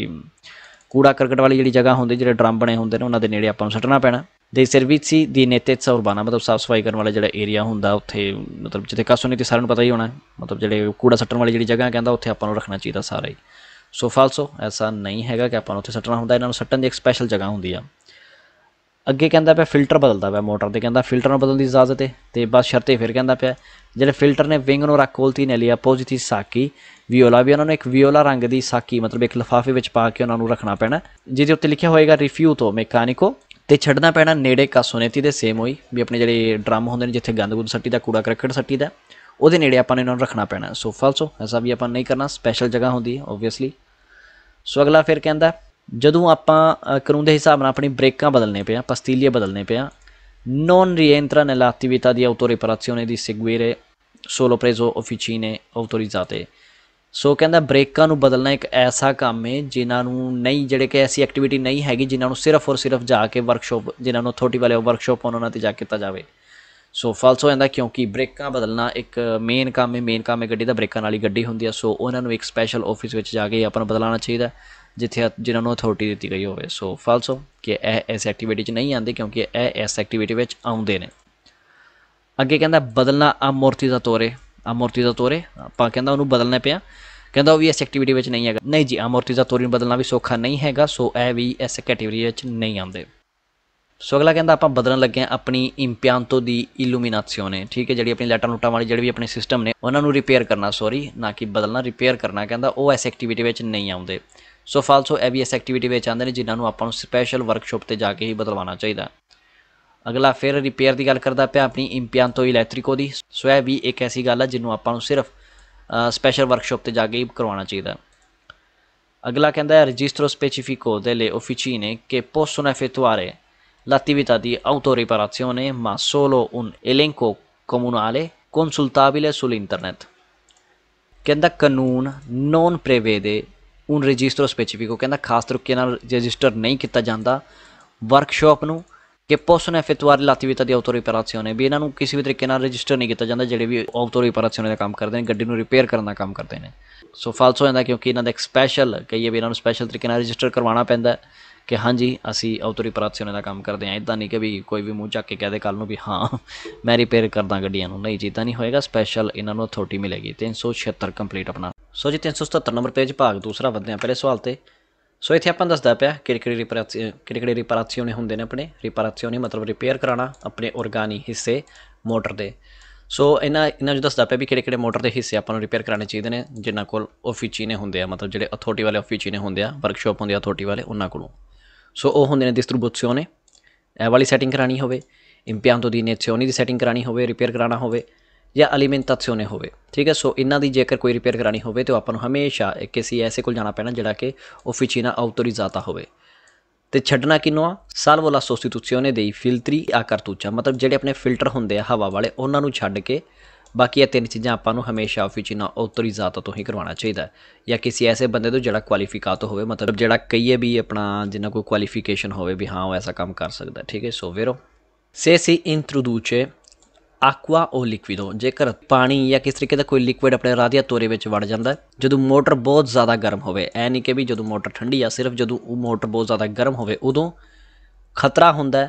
ਕੂੜਾ ਕਰਕਟ ਵਾਲੀ ਜਿਹੜੀ ਜਗ੍ਹਾ ਹੁੰਦੀ ਜਿਹੜੇ ਡਰਮ ਬਣੇ ਹੁੰਦੇ ਨੇ ਉਹਨਾਂ ਦੇ ਨੇੜੇ ਆਪਾਂ ਨੂੰ ਛੱਡਣਾ ਪੈਣਾ dei ਦੀ di nettezza ਉਰਬਾਨਾ ਮਤਲਬ ਸਾਫ ਸਫਾਈ ਕਰਨ ਵਾਲਾ ਜਿਹੜਾ ਏਰੀਆ ਹੁੰਦਾ ਉੱਥੇ ਮਤਲਬ ਜਿੱਥੇ ਨਹੀਂ ਤੇ ਸਾਰਿਆਂ ਨੂੰ ਪਤਾ ਹੀ ਹੋਣਾ ਮਤਲਬ ਜਿਹੜੇ ਕੂੜਾ ਸੱਟਣ ਵਾਲੀ ਜਿਹੜੀ ਜਗ੍ਹਾ ਕਹਿੰਦਾ ਉੱਥੇ ਆਪਾਂ ਨੂੰ ਰੱਖਣਾ ਚਾਹੀਦਾ ਸਾਰਾ ਹੀ ਸੋ ਫਾਲਸੋ ਐਸਾ ਨਹੀਂ ਹੈਗਾ ਕਿ ਆਪਾਂ ਨੂੰ ਉੱਥੇ ਸੱਟਣਾ ਹੁੰਦਾ ਇਹਨਾਂ ਨੂੰ ਸੱਟਣ ਦੀ ਇੱਕ ਸਪੈਸ਼ਲ ਜਗ੍ਹਾ ਹੁੰਦੀ ਆ ਅੱਗੇ ਕਹਿੰਦਾ ਪਿਆ ਫਿਲਟਰ ਬਦਲਦਾ ਪਿਆ ਮੋਟਰ ਦੇ ਕਹਿੰਦਾ ਫਿਲਟਰ ਨੂੰ ਬਦਲਣ ਦੀ ਇਜਾਜ਼ਤ ਹੈ ਤੇ ਬਸ ਸ਼ਰਤੇ ਫਿਰ ਕਹਿੰਦਾ ਪਿਆ ਜਿਹੜੇ ਫਿਲਟਰ ਨੇ ਵਿੰਗ ਨੂੰ ਰੱਖ ਕੋਲਤੀ ਨੇ ਲਿਆ ਪੋਜ਼ਿਟਿਵ ਸਾਕੀ ਵਿਓਲਾ ਵੀ ਉਹਨਾਂ ਨੂੰ ਇੱਕ ਵਿਓਲਾ ਰੰਗ ਦੀ ਸਾਕੀ ਮਤਲਬ ਇੱਕ ਲਫਾਫੇ ਵਿੱਚ ਪਾ ਕੇ ਉਹਨਾਂ ਨੂੰ ਰੱਖਣਾ ਪੈਣਾ ਜਿਹਦੇ ਉੱਤੇ ਲਿਖਿਆ ਹੋਏਗਾ ਰਿਫਿਊ ਤੋਂ ਮੈਕੈਨਿਕੋ ਤੇ ਛੱਡਣਾ ਪੈਣਾ ਨੇੜੇ ਨੇਤੀ ਦੇ ਸੇਮ ਹੋਈ ਵੀ ਆਪਣੇ ਜਿਹੜੇ ਡਰਮ ਹੁੰਦੇ ਨੇ ਜਿੱਥੇ ਗੰਦ ਗੁੰਦ ਸੱਟੀ ਦਾ ਕੂੜਾ ਕਰਕਟ ਸੱਟੀ ਦਾ ਉਹਦੇ ਨੇੜੇ ਆਪਾਂ ਨੇ ਇਹਨਾਂ ਨੂੰ ਰੱਖਣਾ ਪੈਣਾ ਸੋ ਫਾਲਸੋ ਐਸਾ ਵੀ ਆਪਾਂ ਨਹੀਂ ਕਰਨਾ ਸਪੈਸ਼ਲ ਜਗ੍ਹਾ ਹੁੰਦੀ ਹੈ ਆਬਵੀਅਸਲੀ ਸੋ ਅਗਲਾ ਫਿਰ ਕਹਿੰਦਾ ਜਦੋਂ ਆਪਾਂ ਕਰੂੰ ਦੇ ਹਿਸਾਬ ਨਾਲ ਆਪਣੀ ਬ੍ਰੇਕਾਂ ਬਦਲਨੇ ਪਿਆ ਪਸਤੀਲੀਏ ਬਦਲਨੇ ਪਿਆ ਨੋਨ ਨੇ rientra ਦੀ ਆਟੋ autoriparazione ਦੀ seguire ਸੋਲੋ ਪ੍ਰੇਜ਼ੋ ਆਫੀਚੀਨੇ ਆਟੋਰੀਜ਼ਾਤੇ ਸੋ ਕਹਿੰਦਾ ਬ੍ਰੇਕਾਂ ਨੂੰ ਬਦਲਣਾ ਇੱਕ ਐਸਾ ਕੰਮ ਹੈ ਜਿਨ੍ਹਾਂ ਨੂੰ ਨਹੀਂ ਜਿਹੜੇ ਕਿ ਐਸੀ ਐਕਟੀਵਿਟੀ ਨਹੀਂ ਹੈਗੀ ਜਿਨ੍ਹਾਂ ਨੂੰ ਸਿਰਫ ਔਰ ਸਿਰਫ ਜਾ ਕੇ ਵਰਕਸ਼ਾਪ ਜਿਨ੍ਹਾਂ ਨੂੰ ਅਥਾਰਟੀ ਵਾਲੇ ਵਰਕਸ਼ਾਪ ਉਹਨਾਂ ਤੇ ਜਾ ਕੇ ਕੀਤਾ ਜਾਵੇ ਸੋ ਫਾਲਸ ਹੋ ਜਾਂਦਾ ਕਿਉਂਕਿ ਬ੍ਰੇਕਾਂ ਬਦਲਣਾ ਇੱਕ ਮੇਨ ਕੰਮ ਹੈ ਮੇਨ ਕੰਮ ਹੈ ਗੱਡੀ ਦਾ ਬ੍ਰੇਕਾਂ ਵਾਲੀ ਗੱਡੀ ਹੁੰਦੀ ਹੈ ਸੋ ਉਹਨਾਂ ਨੂੰ ਇੱਕ ਸਪੈਸ਼ਲ ਆਫਿਸ ਵਿੱਚ ਜਾ ਕੇ ਆਪਾਂ ਨੂੰ ਬਦਲਾਉਣਾ ਚਾਹੀਦਾ ਜਿੱਥੇ ਜਿਨ੍ਹਾਂ ਨੂੰ ਅਥਾਰਟੀ ਦਿੱਤੀ ਗਈ ਹੋਵੇ ਸੋ ਫਾਲਸੋ ਕਿ ਇਹ ਐਸ ਐਕਟੀਵਿਟੀ 'ਚ ਨਹੀਂ ਆਉਂਦੇ ਕਿਉਂਕਿ ਇਹ ਐਸ ਐਕਟੀਵਿਟੀ ਵਿੱਚ ਆਉਂਦੇ ਨੇ ਅੱਗੇ ਕਹਿੰਦਾ ਬਦਲਣਾ ਮੂਰਤੀ ਦਾ ਤੋਰੇ ਅਮੋਰਟੀਜ਼ਾਟੋਰੇ ਆਪਾਂ ਕਹਿੰਦਾ ਉਹਨੂੰ ਬਦਲਣਾ ਪਿਆ ਕਹਿੰਦਾ ਉਹ ਵੀ ਇਸ ਐਕਟੀਵਿਟੀ ਵਿੱਚ ਨਹੀਂ ਹੈਗਾ ਨਹੀਂ ਜੀ ਅਮੋਰਟੀਜ਼ਾਟੋਰੀ ਨੂੰ ਬਦਲਣਾ ਵੀ ਸੌਖਾ ਨਹੀਂ ਹੈਗਾ ਸੋ ਇਹ ਵੀ ਇਸ ਕੈਟੇਗਰੀ ਵਿੱਚ ਨਹੀਂ ਆਉਂਦੇ ਸੋ ਅਗਲਾ ਕਹਿੰਦਾ ਆਪਾਂ ਬਦਲਣ ਲੱਗੇ ਆ ਆਪਣੀ ਇੰਪਿਆਂਟੋ ਦੀ ਇਲੂਮੀਨਾਸੀਓਨੇ ਠੀਕ ਹੈ ਜਿਹੜੀ ਆਪਣੀ ਲਾਈਟਾਂ ਲੂਟਾਂ ਵਾਲੀ ਜਿਹੜੀ ਵੀ ਆਪਣੇ ਸਿਸਟਮ ਨੇ ਉਹਨਾਂ ਨੂੰ ਰਿਪੇਅਰ ਕਰਨਾ ਸੌਰੀ ਨਾ ਕਿ ਬਦਲਣਾ ਰਿਪੇਅਰ ਕਰਨਾ ਕਹਿੰਦਾ ਉਹ ਇਸ ਐਕਟੀਵਿਟੀ ਵਿੱਚ ਨਹੀਂ ਆਉਂਦੇ ਸੋ ਫਾਲਸੋ ਇਹ ਵੀ ਇਸ ਐਕਟੀਵਿਟੀ ਵਿੱਚ ਆਉਂਦੇ ਨੇ ਜਿਨ੍ਹਾਂ ਨੂੰ ਆਪਾਂ ਨੂੰ ਸਪੈਸ਼ਲ ਵਰਕਸ਼ਾਪ ਤੇ ਜਾ ਕੇ ਹੀ ਬਦਲਵਾਉਣਾ ਚਾਹੀਦਾ ਅਗਲਾ ਫਿਰ ਰਿਪੇਅਰ ਦੀ ਗੱਲ ਕਰਦਾ ਪਿਆ ਆਪਣੀ ਇੰਪੀਅਨ ਤੋਂ ਇਲੈਕਟ੍ਰਿਕੋ ਦੀ ਸੋ ਇਹ ਵੀ ਇੱਕ ਐਸੀ ਗੱਲ ਹੈ ਜਿਹਨੂੰ ਆਪਾਂ ਨੂੰ ਸਿਰਫ ਸਪੈਸ਼ਲ ਵਰਕਸ਼ਾਪ ਤੇ ਜਾ ਕੇ ਕਰਵਾਉਣਾ ਚਾਹੀਦਾ ਅਗਲਾ ਕਹਿੰਦਾ ਹੈ ਰਜਿਸਟਰੋ ਸਪੈਸੀਫਿਕੋ ਕੇ officine che possono ਦੀ ਆਉਟੋ di ਮਾ ਸੋਲੋ ਉਨ ਇਲੈਂਕੋ ਕਮੂਨਾਲੇ ਕੰਸਲਟਾਬਿਲੇ ਸੁਲ ਇੰਟਰਨੈਟ ਕਹਿੰਦਾ ਕਾਨੂੰਨ ਨੋਨ ਪ੍ਰੇਵੇਦੇ ਉਨ ਰਜਿਸਟਰੋ specifico ਕਹਿੰਦਾ ਖਾਸ ਤਰੀਕੇ ਨਾਲ ਰਜਿਸਟਰ ਨਹੀਂ ਕੀਤਾ ਜਾਂਦਾ ਵਰਕਸ਼ਾਪ ਨੂੰ ਕਿ possono ਲਾਤੀਵਿਤਾ ਦੀ di ਹੈ ਵੀ ਇਹਨਾਂ ਨੂੰ ਕਿਸੇ ਵੀ ਤਰੀਕੇ ਨਾਲ ਰਜਿਸਟਰ ਨਹੀਂ ਕੀਤਾ ਜਾਂਦਾ ਜਿਹੜੇ ਵੀ autoriparazione ਦਾ ਕੰਮ ਕਰਦੇ ਨੇ ਗੱਡੀ ਨੂੰ ਰਿਪੇਅਰ ਕਰਨ ਦਾ ਕੰਮ ਕਰਦੇ ਨੇ ਸੋ ਫਾਲਸ ਹੋ ਜਾਂਦਾ ਕਿਉਂਕਿ ਇਹਨਾਂ ਦਾ ਇੱਕ ਸਪੈਸ਼ਲ ਕਹੀਏ ਵੀ ਇਹਨਾਂ ਨੂੰ ਸਪੈਸ਼ਲ ਤਰੀਕੇ ਨਾਲ ਰਜਿਸਟਰ ਕਰਵਾਉਣਾ ਪੈਂਦਾ ਕਿ ਹਾਂਜੀ ਅਸੀਂ autoriparazione ਦਾ ਕੰਮ ਕਰਦੇ ਹਾਂ ਇਦਾਂ ਨਹੀਂ ਕਿ ਵੀ ਕੋਈ ਵੀ ਮੂੰਹ ਚੱਕ ਕੇ ਕਹਦੇ ਕੱਲ ਨੂੰ ਵੀ ਹਾਂ ਮੈਂ ਰਿਪੇਅਰ ਕਰਦਾ ਗੱਡੀਆਂ ਨੂੰ ਨਹੀਂ ਜੀਤਾ ਨਹੀਂ ਹੋਏਗਾ ਸਪੈਸ਼ਲ ਇਹਨਾਂ ਨੂੰ ਅਥਾਰਟੀ ਮਿਲੇਗੀ 376 ਕੰਪਲੀਟ ਆਪਣਾ ਸੋ ਜੀ 377 ਨੰਬਰ ਪੇਜ ਭਾਗ ਦੂਸਰਾ ਵਧਦੇ ਆ ਪਹਿਲੇ ਸਵਾਲ ਤੇ ਸੋ ਇੱਥੇ ਆਪਾਂ ਦੱਸਦਾ ਪਿਆ ਕਿਹੜੇ ਕਿਹੜੇ ਰਿਪਾਰਾਜ਼ੀ ਕਿਹੜੇ ਕਿਹੜੇ ਰਿਪਾਰਾਜ਼ੀਓਨੇ ਹੁੰਦੇ ਨੇ ਆਪਣੇ ਰਿਪਾਰਾਜ਼ੀਓਨੇ ਮਤਲਬ ਰਿਪੇਅਰ ਕਰਾਣਾ ਆਪਣੇ ਔਰਗਾਨੀ ਹਿੱਸੇ ਮੋਟਰ ਦੇ ਸੋ ਇਹਨਾਂ ਇਹਨਾਂ ਜੋ ਦੱਸਦਾ ਪਿਆ ਵੀ ਕਿਹੜੇ ਕਿਹੜੇ ਮੋਟਰ ਦੇ ਹਿੱਸੇ ਆਪਾਂ ਨੂੰ ਰਿਪੇਅਰ ਕਰਾਣੇ ਚਾਹੀਦੇ ਨੇ ਜਿਨ੍ਹਾਂ ਕੋਲ ਨੇ ਹੁੰਦੇ ਆ ਮਤਲਬ ਜਿਹੜੇ ਅਥਾਰਟੀ ਵਾਲੇ ਨੇ ਹੁੰਦੇ ਆ ਵਰਕਸ਼ਾਪ ਹੁੰਦੀ ਆ ਅਥਾਰਟੀ ਵਾਲੇ ਉਹਨਾਂ ਕੋਲੋਂ ਸੋ ਉਹ ਹੁੰਦੇ ਨੇ ਨੇ ਇਹ ਵਾਲੀ ਸੈਟਿੰਗ ਕਰਾਣੀ ਹੋਵੇ ਇੰਪਿਆਂਤੋ ਦੀ ਨੇਜ਼ੀਓਨੀ ਦੀ ਸੈਟਿੰਗ ਕਰਾਣੀ ਹੋਵੇ ਰਿਪੇਅਰ ਕਰਾਣਾ ਹੋਵੇ ਜਾਂ ਅਲੀਮੈਂਟਾਸੀਓਨ ਹੋਵੇ ਠੀਕ ਹੈ ਸੋ ਇਹਨਾਂ ਦੀ ਜੇਕਰ ਕੋਈ ਰਿਪੇਅਰ ਕਰਾਣੀ ਹੋਵੇ ਤੇ ਆਪਾਂ ਨੂੰ ਹਮੇਸ਼ਾ ਕਿਸੇ ਐਸੇ ਕੋਲ ਜਾਣਾ ਪੈਣਾ ਜਿਹੜਾ ਕਿ ਆਫਿਸੀਨਾ ਆਉਟੋਰਿਜ਼ਾਤਾ ਹੋਵੇ ਤੇ ਛੱਡਣਾ ਕਿਨੂੰ ਆ ਸਾਲਵੋ ਲਾ ਸੋਸਟੀਟੂਸੀਓਨੇ ਦੇਈ ਫਿਲਟਰੀ ਆ ਕਰਤੂਚਾ ਮਤਲਬ ਜਿਹੜੇ ਆਪਣੇ ਫਿਲਟਰ ਹੁੰਦੇ ਆ ਹਵਾ ਵਾਲੇ ਉਹਨਾਂ ਨੂੰ ਛੱਡ ਕੇ ਬਾਕੀ ਇਹ ਤਿੰਨ ਚੀਜ਼ਾਂ ਆਪਾਂ ਨੂੰ ਹਮੇਸ਼ਾ ਆਫਿਸੀਨਾ ਆਉਟੋਰਿਜ਼ਾਤਾ ਤੋਂ ਹੀ ਕਰਵਾਉਣਾ ਚਾਹੀਦਾ ਜਾਂ ਕਿਸੇ ਐਸੇ ਬੰਦੇ ਤੋਂ ਜਿਹੜਾ ਕੁਆਲੀਫਿਕਾਤ ਹੋਵੇ ਮਤਲਬ ਜਿਹੜਾ ਕਈਏ ਵੀ ਆਪਣਾ ਜਿੰਨਾ ਕੋਈ ਕੁਆਲੀਫਿਕੇਸ਼ਨ ਹੋਵੇ ਵੀ ਹਾਂ ਉਹ ਐਸਾ ਕੰਮ ਕਰ ਸਕਦਾ ਠੀਕ ਹੈ ਸੋ ਵੇਰੋ ਸੇ ਸੀ ਇੰਟਰੋਡੂਚੇ ਆਕਵਾ ਉਹ ਲਿਕਵਿਡੋ ਜੇਕਰ ਪਾਣੀ ਜਾਂ ਕਿਸ ਤਰੀਕੇ ਦਾ ਕੋਈ ਲਿਕਵਿਡ ਆਪਣੇ ਰਾਧਿਆ ਤੋਰੇ ਵਿੱਚ ਵੜ ਜਾਂਦਾ ਜਦੋਂ ਮੋਟਰ ਬਹੁਤ ਜ਼ਿਆਦਾ ਗਰਮ ਹੋਵੇ ਐ ਨਹੀਂ ਕਿ ਵੀ ਜਦੋਂ ਮੋਟਰ ਠੰਡੀ ਆ ਸਿਰਫ ਜਦੋਂ ਉਹ ਮੋਟਰ ਬਹੁਤ ਜ਼ਿਆਦਾ ਗਰਮ ਹੋਵੇ ਉਦੋਂ ਖਤਰਾ ਹੁੰਦਾ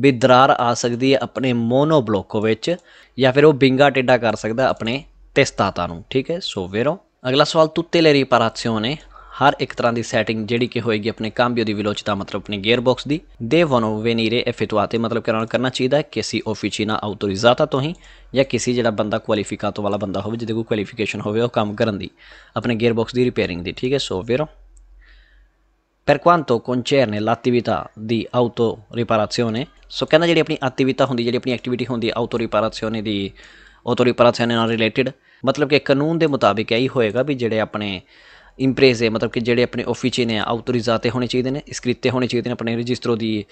ਵੀ ਦਰਾਰ ਆ ਸਕਦੀ ਹੈ ਆਪਣੇ ਮੋਨੋ ਬਲੋਕੋ ਵਿੱਚ ਜਾਂ ਫਿਰ ਉਹ ਬਿੰਗਾ ਟੇਡਾ ਕਰ ਸਕਦਾ ਆਪਣੇ ਤਿਸਤਾਤਾ ਨੂੰ ਠੀਕ ਹੈ ਸੋ ਵੇਰੋ ਅਗਲਾ ਸਵਾਲ ਤੁੱਤੇ ਲੈ ਰਿਪਾਰਾਸੀਓਨੇ ਹਰ ਇੱਕ ਤਰ੍ਹਾਂ ਦੀ ਸੈਟਿੰਗ ਜਿਹੜੀ ਕਿ ਹੋਏਗੀ ਆਪਣੇ ਕਾਂਬਿਓ ਦੀ ਵਿਲੋਚਤਾ ਮਤਲਬ ਆਪਣੇ ਗੇਅਰ ਬਾਕਸ ਦੀ ਵਨੋ ਵੇਨੀਰੇ ਐਫਿਤਵਾਤੇ ਮਤਲਬ ਕਿ ਕਰਨਾ ਚਾਹੀਦਾ ਹੈ ਕਿਸੇ ਆਫੀਸੀਨਾ ਆਉਟੋਰਿਜ਼ਾਤਾ ਤੋਂ ਹੀ ਜਾਂ ਕਿਸੇ ਜਿਹੜਾ ਬੰਦਾ ਕੁਆਲੀਫਿਕਾਤੋ ਵਾਲਾ ਬੰਦਾ ਹੋਵੇ ਜਿਹਦੇ ਕੋਲ ਕੁਆਲੀਫਿਕੇਸ਼ਨ ਹੋਵੇ ਉਹ ਕੰਮ ਕਰਨ ਦੀ ਆਪਣੇ ਗੇਅਰ ਬਾਕਸ ਦੀ ਰਿਪੇਅਰਿੰਗ ਦੀ ਠੀਕ ਹੈ ਸੋ ਪਰ Per quanto ਲਾਤੀਵਿਤਾ ਦੀ ਆਉਟੋ autoriparazione, ਸੋ ਕਹਿੰਦਾ ਜਿਹੜੀ ਆਪਣੀ ਆਤੀਵਿਤਾ ਹੁੰਦੀ ਜਿਹੜੀ ਆਪਣੀ ਐਕਟੀਵਿਟੀ ਹੁੰਦੀ ਆਉਟੋ ਰਿਪਾਰਾਸੀਓਨ ਦੀ ਆਉਟੋ ਰਿਪਾਰਾਸੀਓਨ ਨਾਲ ਰਿਲੇਟਡ ਮਤਲਬ ਕਿ ਕਾਨੂੰਨ ਦੇ ਮੁਤਾਬਿਕ ਹੀ ਹੋਏਗਾ ਵੀ ਜਿਹੜੇ ਆਪਣੇ ਇੰਪਰੇਜ਼ੇ ਮਤਲਬ ਕਿ ਜਿਹੜੇ ਆਪਣੇ ਆਫੀਚੇ ਨੇ ਆਉਟੋਰਾਈਜ਼ਾਤੇ ਹੋਣੇ ਚਾਹੀਦੇ ਨੇ ਸਕ੍ਰਿਪਟੇ ਹੋਣੇ ਚਾਹੀਦੇ ਨੇ ਆਪਣੇ ਰਜਿਸਟਰੋ ਦੀ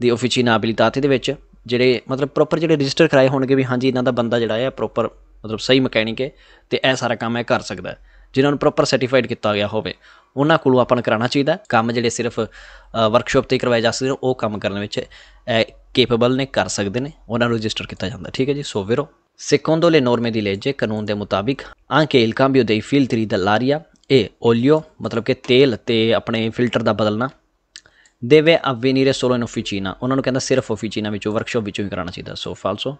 ਦੀ ਆਫੀਚੇ ਨਾਬਿਲਤਾਤੇ ਦੇ ਵਿੱਚ ਜਿਹੜੇ ਮਤਲਬ ਪ੍ਰੋਪਰ ਜਿਹੜੇ ਰਜਿਸਟਰ ਕਰਾਏ ਹੋਣਗੇ ਵੀ ਹਾਂਜੀ ਇਹਨਾਂ ਦਾ ਬੰਦਾ ਜਿਹੜਾ ਹੈ ਪ੍ਰੋਪਰ ਮਤਲਬ ਸਹੀ ਮਕੈਨਿਕ ਹੈ ਤੇ ਇਹ ਸਾਰਾ ਕੰਮ ਇਹ ਕਰ ਸਕਦਾ ਜਿਨ੍ਹਾਂ ਨੂੰ ਪ੍ਰੋਪਰ ਸਰਟੀਫਾਈਡ ਕੀਤਾ ਗਿਆ ਹੋਵੇ ਉਹਨਾਂ ਕੋਲ ਆਪਾਂ ਕਰਾਉਣਾ ਚਾਹੀਦਾ ਕੰਮ ਜਿਹੜੇ ਸਿਰਫ ਵਰਕਸ਼ਾਪ ਤੇ ਕਰਵਾਏ ਜਾ ਸਕਦੇ ਉਹ ਕੰਮ ਕਰਨ ਵਿੱਚ ਕੈਪੇਬਲ ਨੇ ਕਰ ਸਕਦੇ ਨੇ ਉਹਨਾਂ ਨੂੰ ਰਜਿਸਟਰ ਕੀਤਾ ਜਾਂਦਾ ਠੀਕ ਹੈ ਜੀ ਸੋ ਵੀਰੋ ਸਿਕੋਂਡੋਲੇ ਨੋਰਮੇ ਦੀ ਲੇਜੇ ਕਾਨੂੰਨ ਦੇ ਮੁਤਾਬਿਕ ਆਂਕੇ ਇਲ ਕੰਬਿਓ ਦੇ ਫਿਲ 3 ਦਲਾਰੀਆ ਇਹ Olio ਮਤਲਬ ਕਿ ਤੇਲ ਤੇ ਆਪਣੇ ਫਿਲਟਰ ਦਾ ਬਦਲਣਾ ਦੇਵੇ ਅਵੇਨੀਰੇ ਸੋਲੋ ਇਨ ਆਫੀਚੀਨਾ ਉਹਨਾਂ ਨੂੰ ਕਹਿੰਦਾ ਸਿਰਫ ਆਫੀਚੀਨਾ ਵਿੱਚੋਂ ਵਰਕਸ਼ਾਪ ਵਿੱਚੋਂ ਹੀ ਕਰਾਉਣਾ ਚਾਹੀਦਾ ਸੋ ਫਾਲਸੋ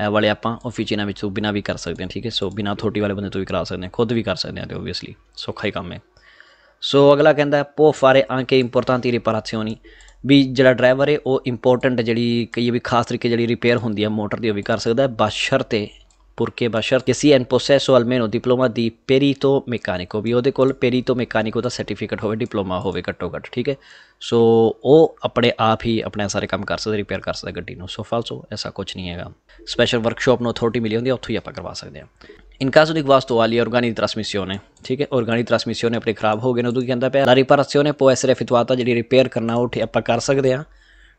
ਇਹ ਵਾਲੇ ਆਪਾਂ ਵਿੱਚ ਵਿੱਚੋਂ ਬਿਨਾ ਵੀ ਕਰ ਸਕਦੇ ਹਾਂ ਠੀਕ ਹੈ ਸੋ ਬਿਨਾ ਥੋਟੀ ਵਾਲੇ ਬੰਦੇ ਤੋਂ ਵੀ ਕਰਾ ਸਕਦੇ ਹਾਂ ਖੁਦ ਵੀ ਕਰ ਸਕਦੇ ਹਾਂ ਤੇ ਓਬਵੀਅਸਲੀ ਸੌਖਾ ਹੀ ਕੰਮ ਹੈ ਸੋ ਅਗਲਾ ਕਹਿੰਦਾ ਪੋ ਫਾਰੇ ਆਂਕੇ ਇੰਪੋਰਟਾਂਟੀ ਰਿਪਾਰਾਸੀਓਨੀ ਵੀ ਜਿਹੜਾ ਡਰਾਈਵਰ ਹੈ ਉਹ ਇੰਪੋਰਟੈਂਟ ਜਿਹੜੀ ਕਈ ਵੀ ਖਾਸ ਤਰੀਕੇ ਜਿਹੜੀ ਰਿਪੇਅਰ ਹੁੰਦੀ ਹੈ ਮੋਟਰ ਦੀ ਉਹ ਵੀ ਕਰ ਸਕਦਾ ਹੈ ਬਸ਼ਰਤੇ purché bashart sia in possesso almeno diploma di perito meccanico ਵੀ ਉਹਦੇ ਕੋਲ perito meccanico ਦਾ ਸਰਟੀਫਿਕੇਟ ਹੋਵੇ ਡਿਪਲੋਮਾ ਹੋਵੇ ਘੱਟੋ ਘੱਟ ਠੀਕ ਹੈ ਸੋ ਉਹ ਆਪਣੇ ਆਪ ਹੀ ਆਪਣੇ ਸਾਰੇ ਕੰਮ ਕਰ ਸਕਦਾ ਰਿਪੇਅਰ ਕਰ ਸਕਦਾ ਗੱਡੀ ਨੂੰ ਸੋ ਫਾਲਸੋ ਐਸਾ ਕੁਝ ਨਹੀਂ ਹੈਗਾ ਸਪੈਸ਼ਲ ਵਰਕਸ਼ਾਪ ਨੂੰ ਅਥਾਰਟੀ ਮਿਲੀ ਹੁੰਦੀ ਹੈ ਉੱਥੋਂ ਹੀ ਆਪਾਂ ਕਰਵਾ ਸਕਦੇ ਹਾਂ in caso di guasto alle organi di trasmissione ਠੀਕ ਹੈ ਆਰਗੈਨਿਕ ਟ੍ਰਾਂਸਮਿਸ਼ਨ ਆਪਣੇ ਖਰਾਬ ਹੋ ਗਏ ਨੇ ਉਦੋਂ ਕਹਿੰਦਾ ਪਿਆ ਲਾ ਰਿਪਾਰੇਸ਼ਨ ਪੁਐਸ ਰੈਫਿਤਵਾਤਾ ਜਿਹੜੀ ਰਿਪੇਅਰ ਕਰਨਾ ਉਹ ਆਪਾਂ ਕਰ ਸਕਦੇ ਆ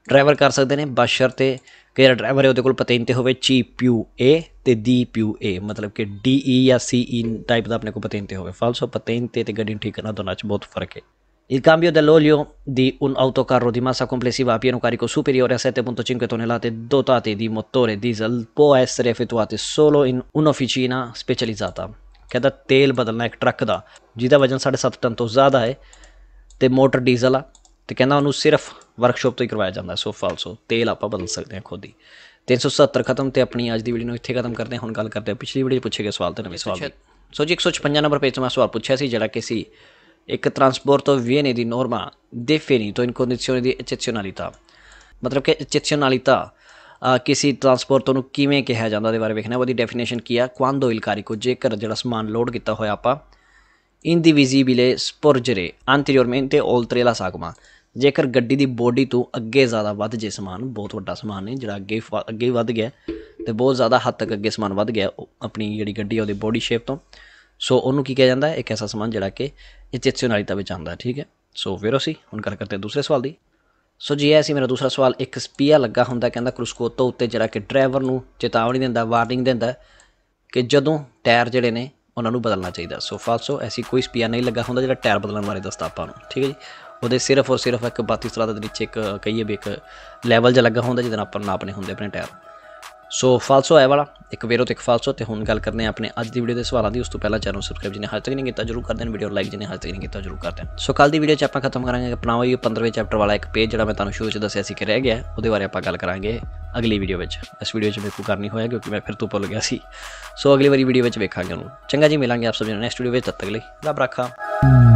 ਡਰਾਈਵਰ ਕਰ ਸਕਦੇ ਨੇ ਬਸ਼ਰ ਤੇ ਕਿ ਜਿਹੜਾ ਡਰਾਈਵਰ ਹੈ ਉਹਦੇ ਕੋਲ ਪਤੈਂਤੇ ਹੋਵੇ CPUA ਤੇ DPUA ਮਤਲਬ ਕਿ DE ਜਾਂ CE ਟਾਈਪ ਦਾ ਆਪਣੇ ਕੋਲ ਪਤੈਂਤੇ ਹੋਵੇ ਫਾਲਸੋ ਪਤੈਂਤੇ ਤੇ ਗੱਡੀ ਠਿਕਾਣਾ ਦੋਨਾਂ 'ਚ ਬਹੁਤ ਫਰਕ ਹੈ Il cambio dell'olio di un autocarro di massa complessiva a pieno carico superiore a 7.5 tonnellate dotate di motore diesel può essere effettuato solo in un'officina specializzata. ਕਹਿੰਦਾ ਤੇਲ ਬਦਲਣਾ ਇੱਕ ਟਰੱਕ ਦਾ ਜਿਹਦਾ ਵਜ਼ਨ 7.5 ਟਨ ਤੋਂ ਜ਼ਿਆਦਾ ਹੈ ਤੇ ਮੋਟਰ ਡੀਜ਼ਲ ਆ ਤੇ ਕਹਿੰਦਾ ਉਹਨੂੰ ਸਿਰਫ ਵਰਕਸ਼ਾਪ ਤੋਂ ਹੀ ਕਰਵਾਇਆ ਜਾਂਦਾ ਸੋ ਫਾਲਸੋ ਤੇਲ ਆਪਾਂ ਬਦਲ ਸਕਦੇ ਹਾਂ ਖੁਦ ਹੀ 370 ਖਤਮ ਤੇ ਆਪਣੀ ਅੱਜ ਦੀ ਵੀਡੀਓ ਨੂੰ ਇੱਥੇ ਖਤਮ ਕਰਦੇ ਹਾਂ ਹੁਣ ਗੱਲ ਕਰਦੇ ਹਾਂ ਪਿਛਲੀ ਵੀਡੀਓ ਪੁੱਛੇ ਗਏ ਸਵਾਲ ਤੇ ਨਵੇਂ ਸਵਾਲ ਸੋ ਜੀ 156 ਨੰਬਰ ਪੇਜ ਤੋਂ ਮੈਂ ਸਵਾਲ ਪੁੱਛਿਆ ਸੀ ਜਿਹੜਾ ਕਿ ਸੀ ਇੱਕ ਤੋਂ ਵੀਨੇ ਦੀ ਨੋਰਮਾ ਦੇ ਫੇਰੀ ਤੋਂ ਇਨ ਕੰਡੀਸ਼ਨ ਦੀ ਐਕਸੈਪਸ਼ਨਲਿਟਾ ਮਤਲਬ ਕਿ ਐਕਸੈਪਸ਼ਨਲਿਟਾ ਕਿਸੇ ਟ੍ਰਾਂਸਪੋਰਟ ਨੂੰ ਕਿਵੇਂ ਕਿਹਾ ਜਾਂਦਾ ਦੇ ਬਾਰੇ ਵੇਖਣਾ ਉਹਦੀ ਡੈਫੀਨੇਸ਼ਨ ਕੀ ਆ ਕੁਆਂਦੋ ਇਲਕਾਰੀ ਕੋ ਜੇਕਰ ਜਿਹੜਾ ਸਮਾਨ ਲੋਡ ਕੀਤਾ ਹੋਇਆ ਆਪਾਂ ਇੰਡੀਵਿਜ਼ੀਬਿਲੇ ਸਪੋਰਜਰੇ ਅੰਟੀਰੀਅਰਮੈਂਟ ਆਲਟਰੇਲਾ ਸਾਗਮਾ ਜੇਕਰ ਗੱਡੀ ਦੀ ਬੋਡੀ ਤੋਂ ਅੱਗੇ ਜ਼ਿਆਦਾ ਵੱਧ ਜੇ ਸਮਾਨ ਬਹੁਤ ਵੱਡਾ ਸਮਾਨ ਹੈ ਜਿਹੜਾ ਅੱਗੇ ਅੱਗੇ ਵੱਧ ਗਿਆ ਤੇ ਬਹੁਤ ਜ਼ਿਆਦਾ ਹੱਦ ਤੱਕ ਅੱਗੇ ਸਮਾਨ ਵੱਧ ਗਿਆ ਆਪਣੀ ਜਿਹੜੀ ਗੱਡੀ ਆ ਉਹਦੀ ਬੋਡੀ ਸ਼ੇਪ ਤੋਂ ਸੋ ਉਹਨੂੰ ਕੀ ਕਿਹਾ ਜਾਂਦਾ ਹੈ ਇੱਕ ਐਸਾ ਸਮਾਨ ਜਿਹੜਾ ਕਿ ਇਚਿਤਸਿਓਨਾਲਿਤਾ ਵਿੱਚ ਆਉਂਦਾ ਠੀਕ ਹੈ ਸੋ ਫਿਰ ਅਸੀਂ ਹੁਣ ਗੱਲ ਕਰਦੇ ਹਾਂ ਦੂਸਰੇ ਸਵਾਲ ਦੀ ਸੋ ਜੀ ਐਸੀ ਮੇਰਾ ਦੂਸਰਾ ਸਵਾਲ ਇੱਕ ਸਪੀਆ ਲੱਗਾ ਹੁੰਦਾ ਕਹਿੰਦਾ ਤੋਂ ਉੱਤੇ ਜਿਹੜਾ ਕਿ ਡਰਾਈਵਰ ਨੂੰ ਚੇਤਾਵਨੀ ਦਿੰਦਾ ਵਾਰਨਿੰਗ ਦਿੰਦਾ ਕਿ ਜਦੋਂ ਟਾਇਰ ਜਿਹੜੇ ਨੇ ਉਹਨਾਂ ਨੂੰ ਬਦਲਣਾ ਚਾਹੀਦਾ ਸੋ ਫਾਲਸੋ ਐਸੀ ਕੋਈ ਸਪੀਆ ਨਹੀਂ ਲੱਗਾ ਹੁੰਦਾ ਜਿਹੜਾ ਟਾਇਰ ਬਦਲਣ ਬਾਰੇ ਦੱਸਦਾ ਆਪਾਂ ਨੂੰ ਠੀਕ ਹੈ ਜੀ ਉਹਦੇ ਸਿਰਫ ਔਰ ਸਿਰਫ ਇੱਕ 32 ਤਰ੍ਹਾਂ ਦੇ ਨੀਚੇ ਇੱਕ ਕਹੀਏ ਵੀ ਇੱਕ ਲੈਵਲ ਜਿਹਾ ਲੱਗਾ ਹੁੰਦਾ ਜਿਹਦੇ ਨਾਲ ਆਪਾਂ ਨਾਪਨੇ ਹੁੰਦੇ ਆਪਣੇ ਟਾਇਰ ਸੋ ਫਾਲਸੋ ਹੈ ਵਾਲਾ ਇੱਕ ਵੇਰੋ ਤੇ ਇੱਕ ਫਾਲਸੋ ਤੇ ਹੁਣ ਗੱਲ ਕਰਦੇ ਆ ਆਪਣੇ ਅੱਜ ਦੀ ਵੀਡੀਓ ਦੇ ਸਵਾਲਾਂ ਦੀ ਉਸ ਤੋਂ ਪਹਿਲਾਂ ਚੈਨਲ ਨੂੰ ਸਬਸਕ੍ਰਾਈਬ ਜਿਹਨੇ ਹਾਲ ਤੱਕ ਨਹੀਂ ਕੀਤਾ ਜਰੂਰ ਕਰ ਦੇਣ ਵੀਡੀਓ ਲਾਈਕ ਜਿਹਨੇ ਹਾਲ ਤੱਕ ਨਹੀਂ ਕੀਤਾ ਜਰੂਰ ਕਰ ਦੇਣ ਸੋ ਕੱਲ ਦੀ ਵੀਡੀਓ 'ਚ ਆਪਾਂ ਖਤਮ ਕਰਾਂਗੇ ਆਪਣਾ ਉਹ 15ਵੇਂ ਚੈਪਟਰ ਵਾਲਾ ਇੱਕ ਪੇਜ ਜਿਹੜਾ ਮੈਂ ਤੁਹਾਨੂੰ ਸ਼ੁਰੂ 'ਚ ਦੱਸਿਆ ਸੀ ਕਿ ਰਹਿ ਗਿਆ ਉਹਦੇ ਬਾਰੇ ਆਪਾਂ ਗੱਲ ਕਰਾਂਗੇ ਅਗਲੀ ਵੀਡੀਓ ਵਿੱਚ ਇਸ ਵੀਡੀਓ 'ਚ ਮੇਰੇ ਕੋ ਕਰਨੀ ਹੋਇਆ ਕਿਉਂਕਿ ਮੈਂ ਫਿਰ ਤੋਂ ਭੁੱਲ ਗਿਆ ਸੀ ਸੋ ਅਗਲੀ ਵਾਰੀ ਵੀਡੀਓ ਵਿੱਚ ਵੇਖਾਂਗੇ ਉਹਨੂੰ ਚੰਗਾ ਜੀ ਮਿਲਾਂਗੇ ਆਪ ਸਭ ਜਣੇ ਨੈਕਸਟ ਵੀਡੀਓ ਵਿੱਚ ਤੱਕ ਲਈ ਰੱਬ ਰੱਖਾ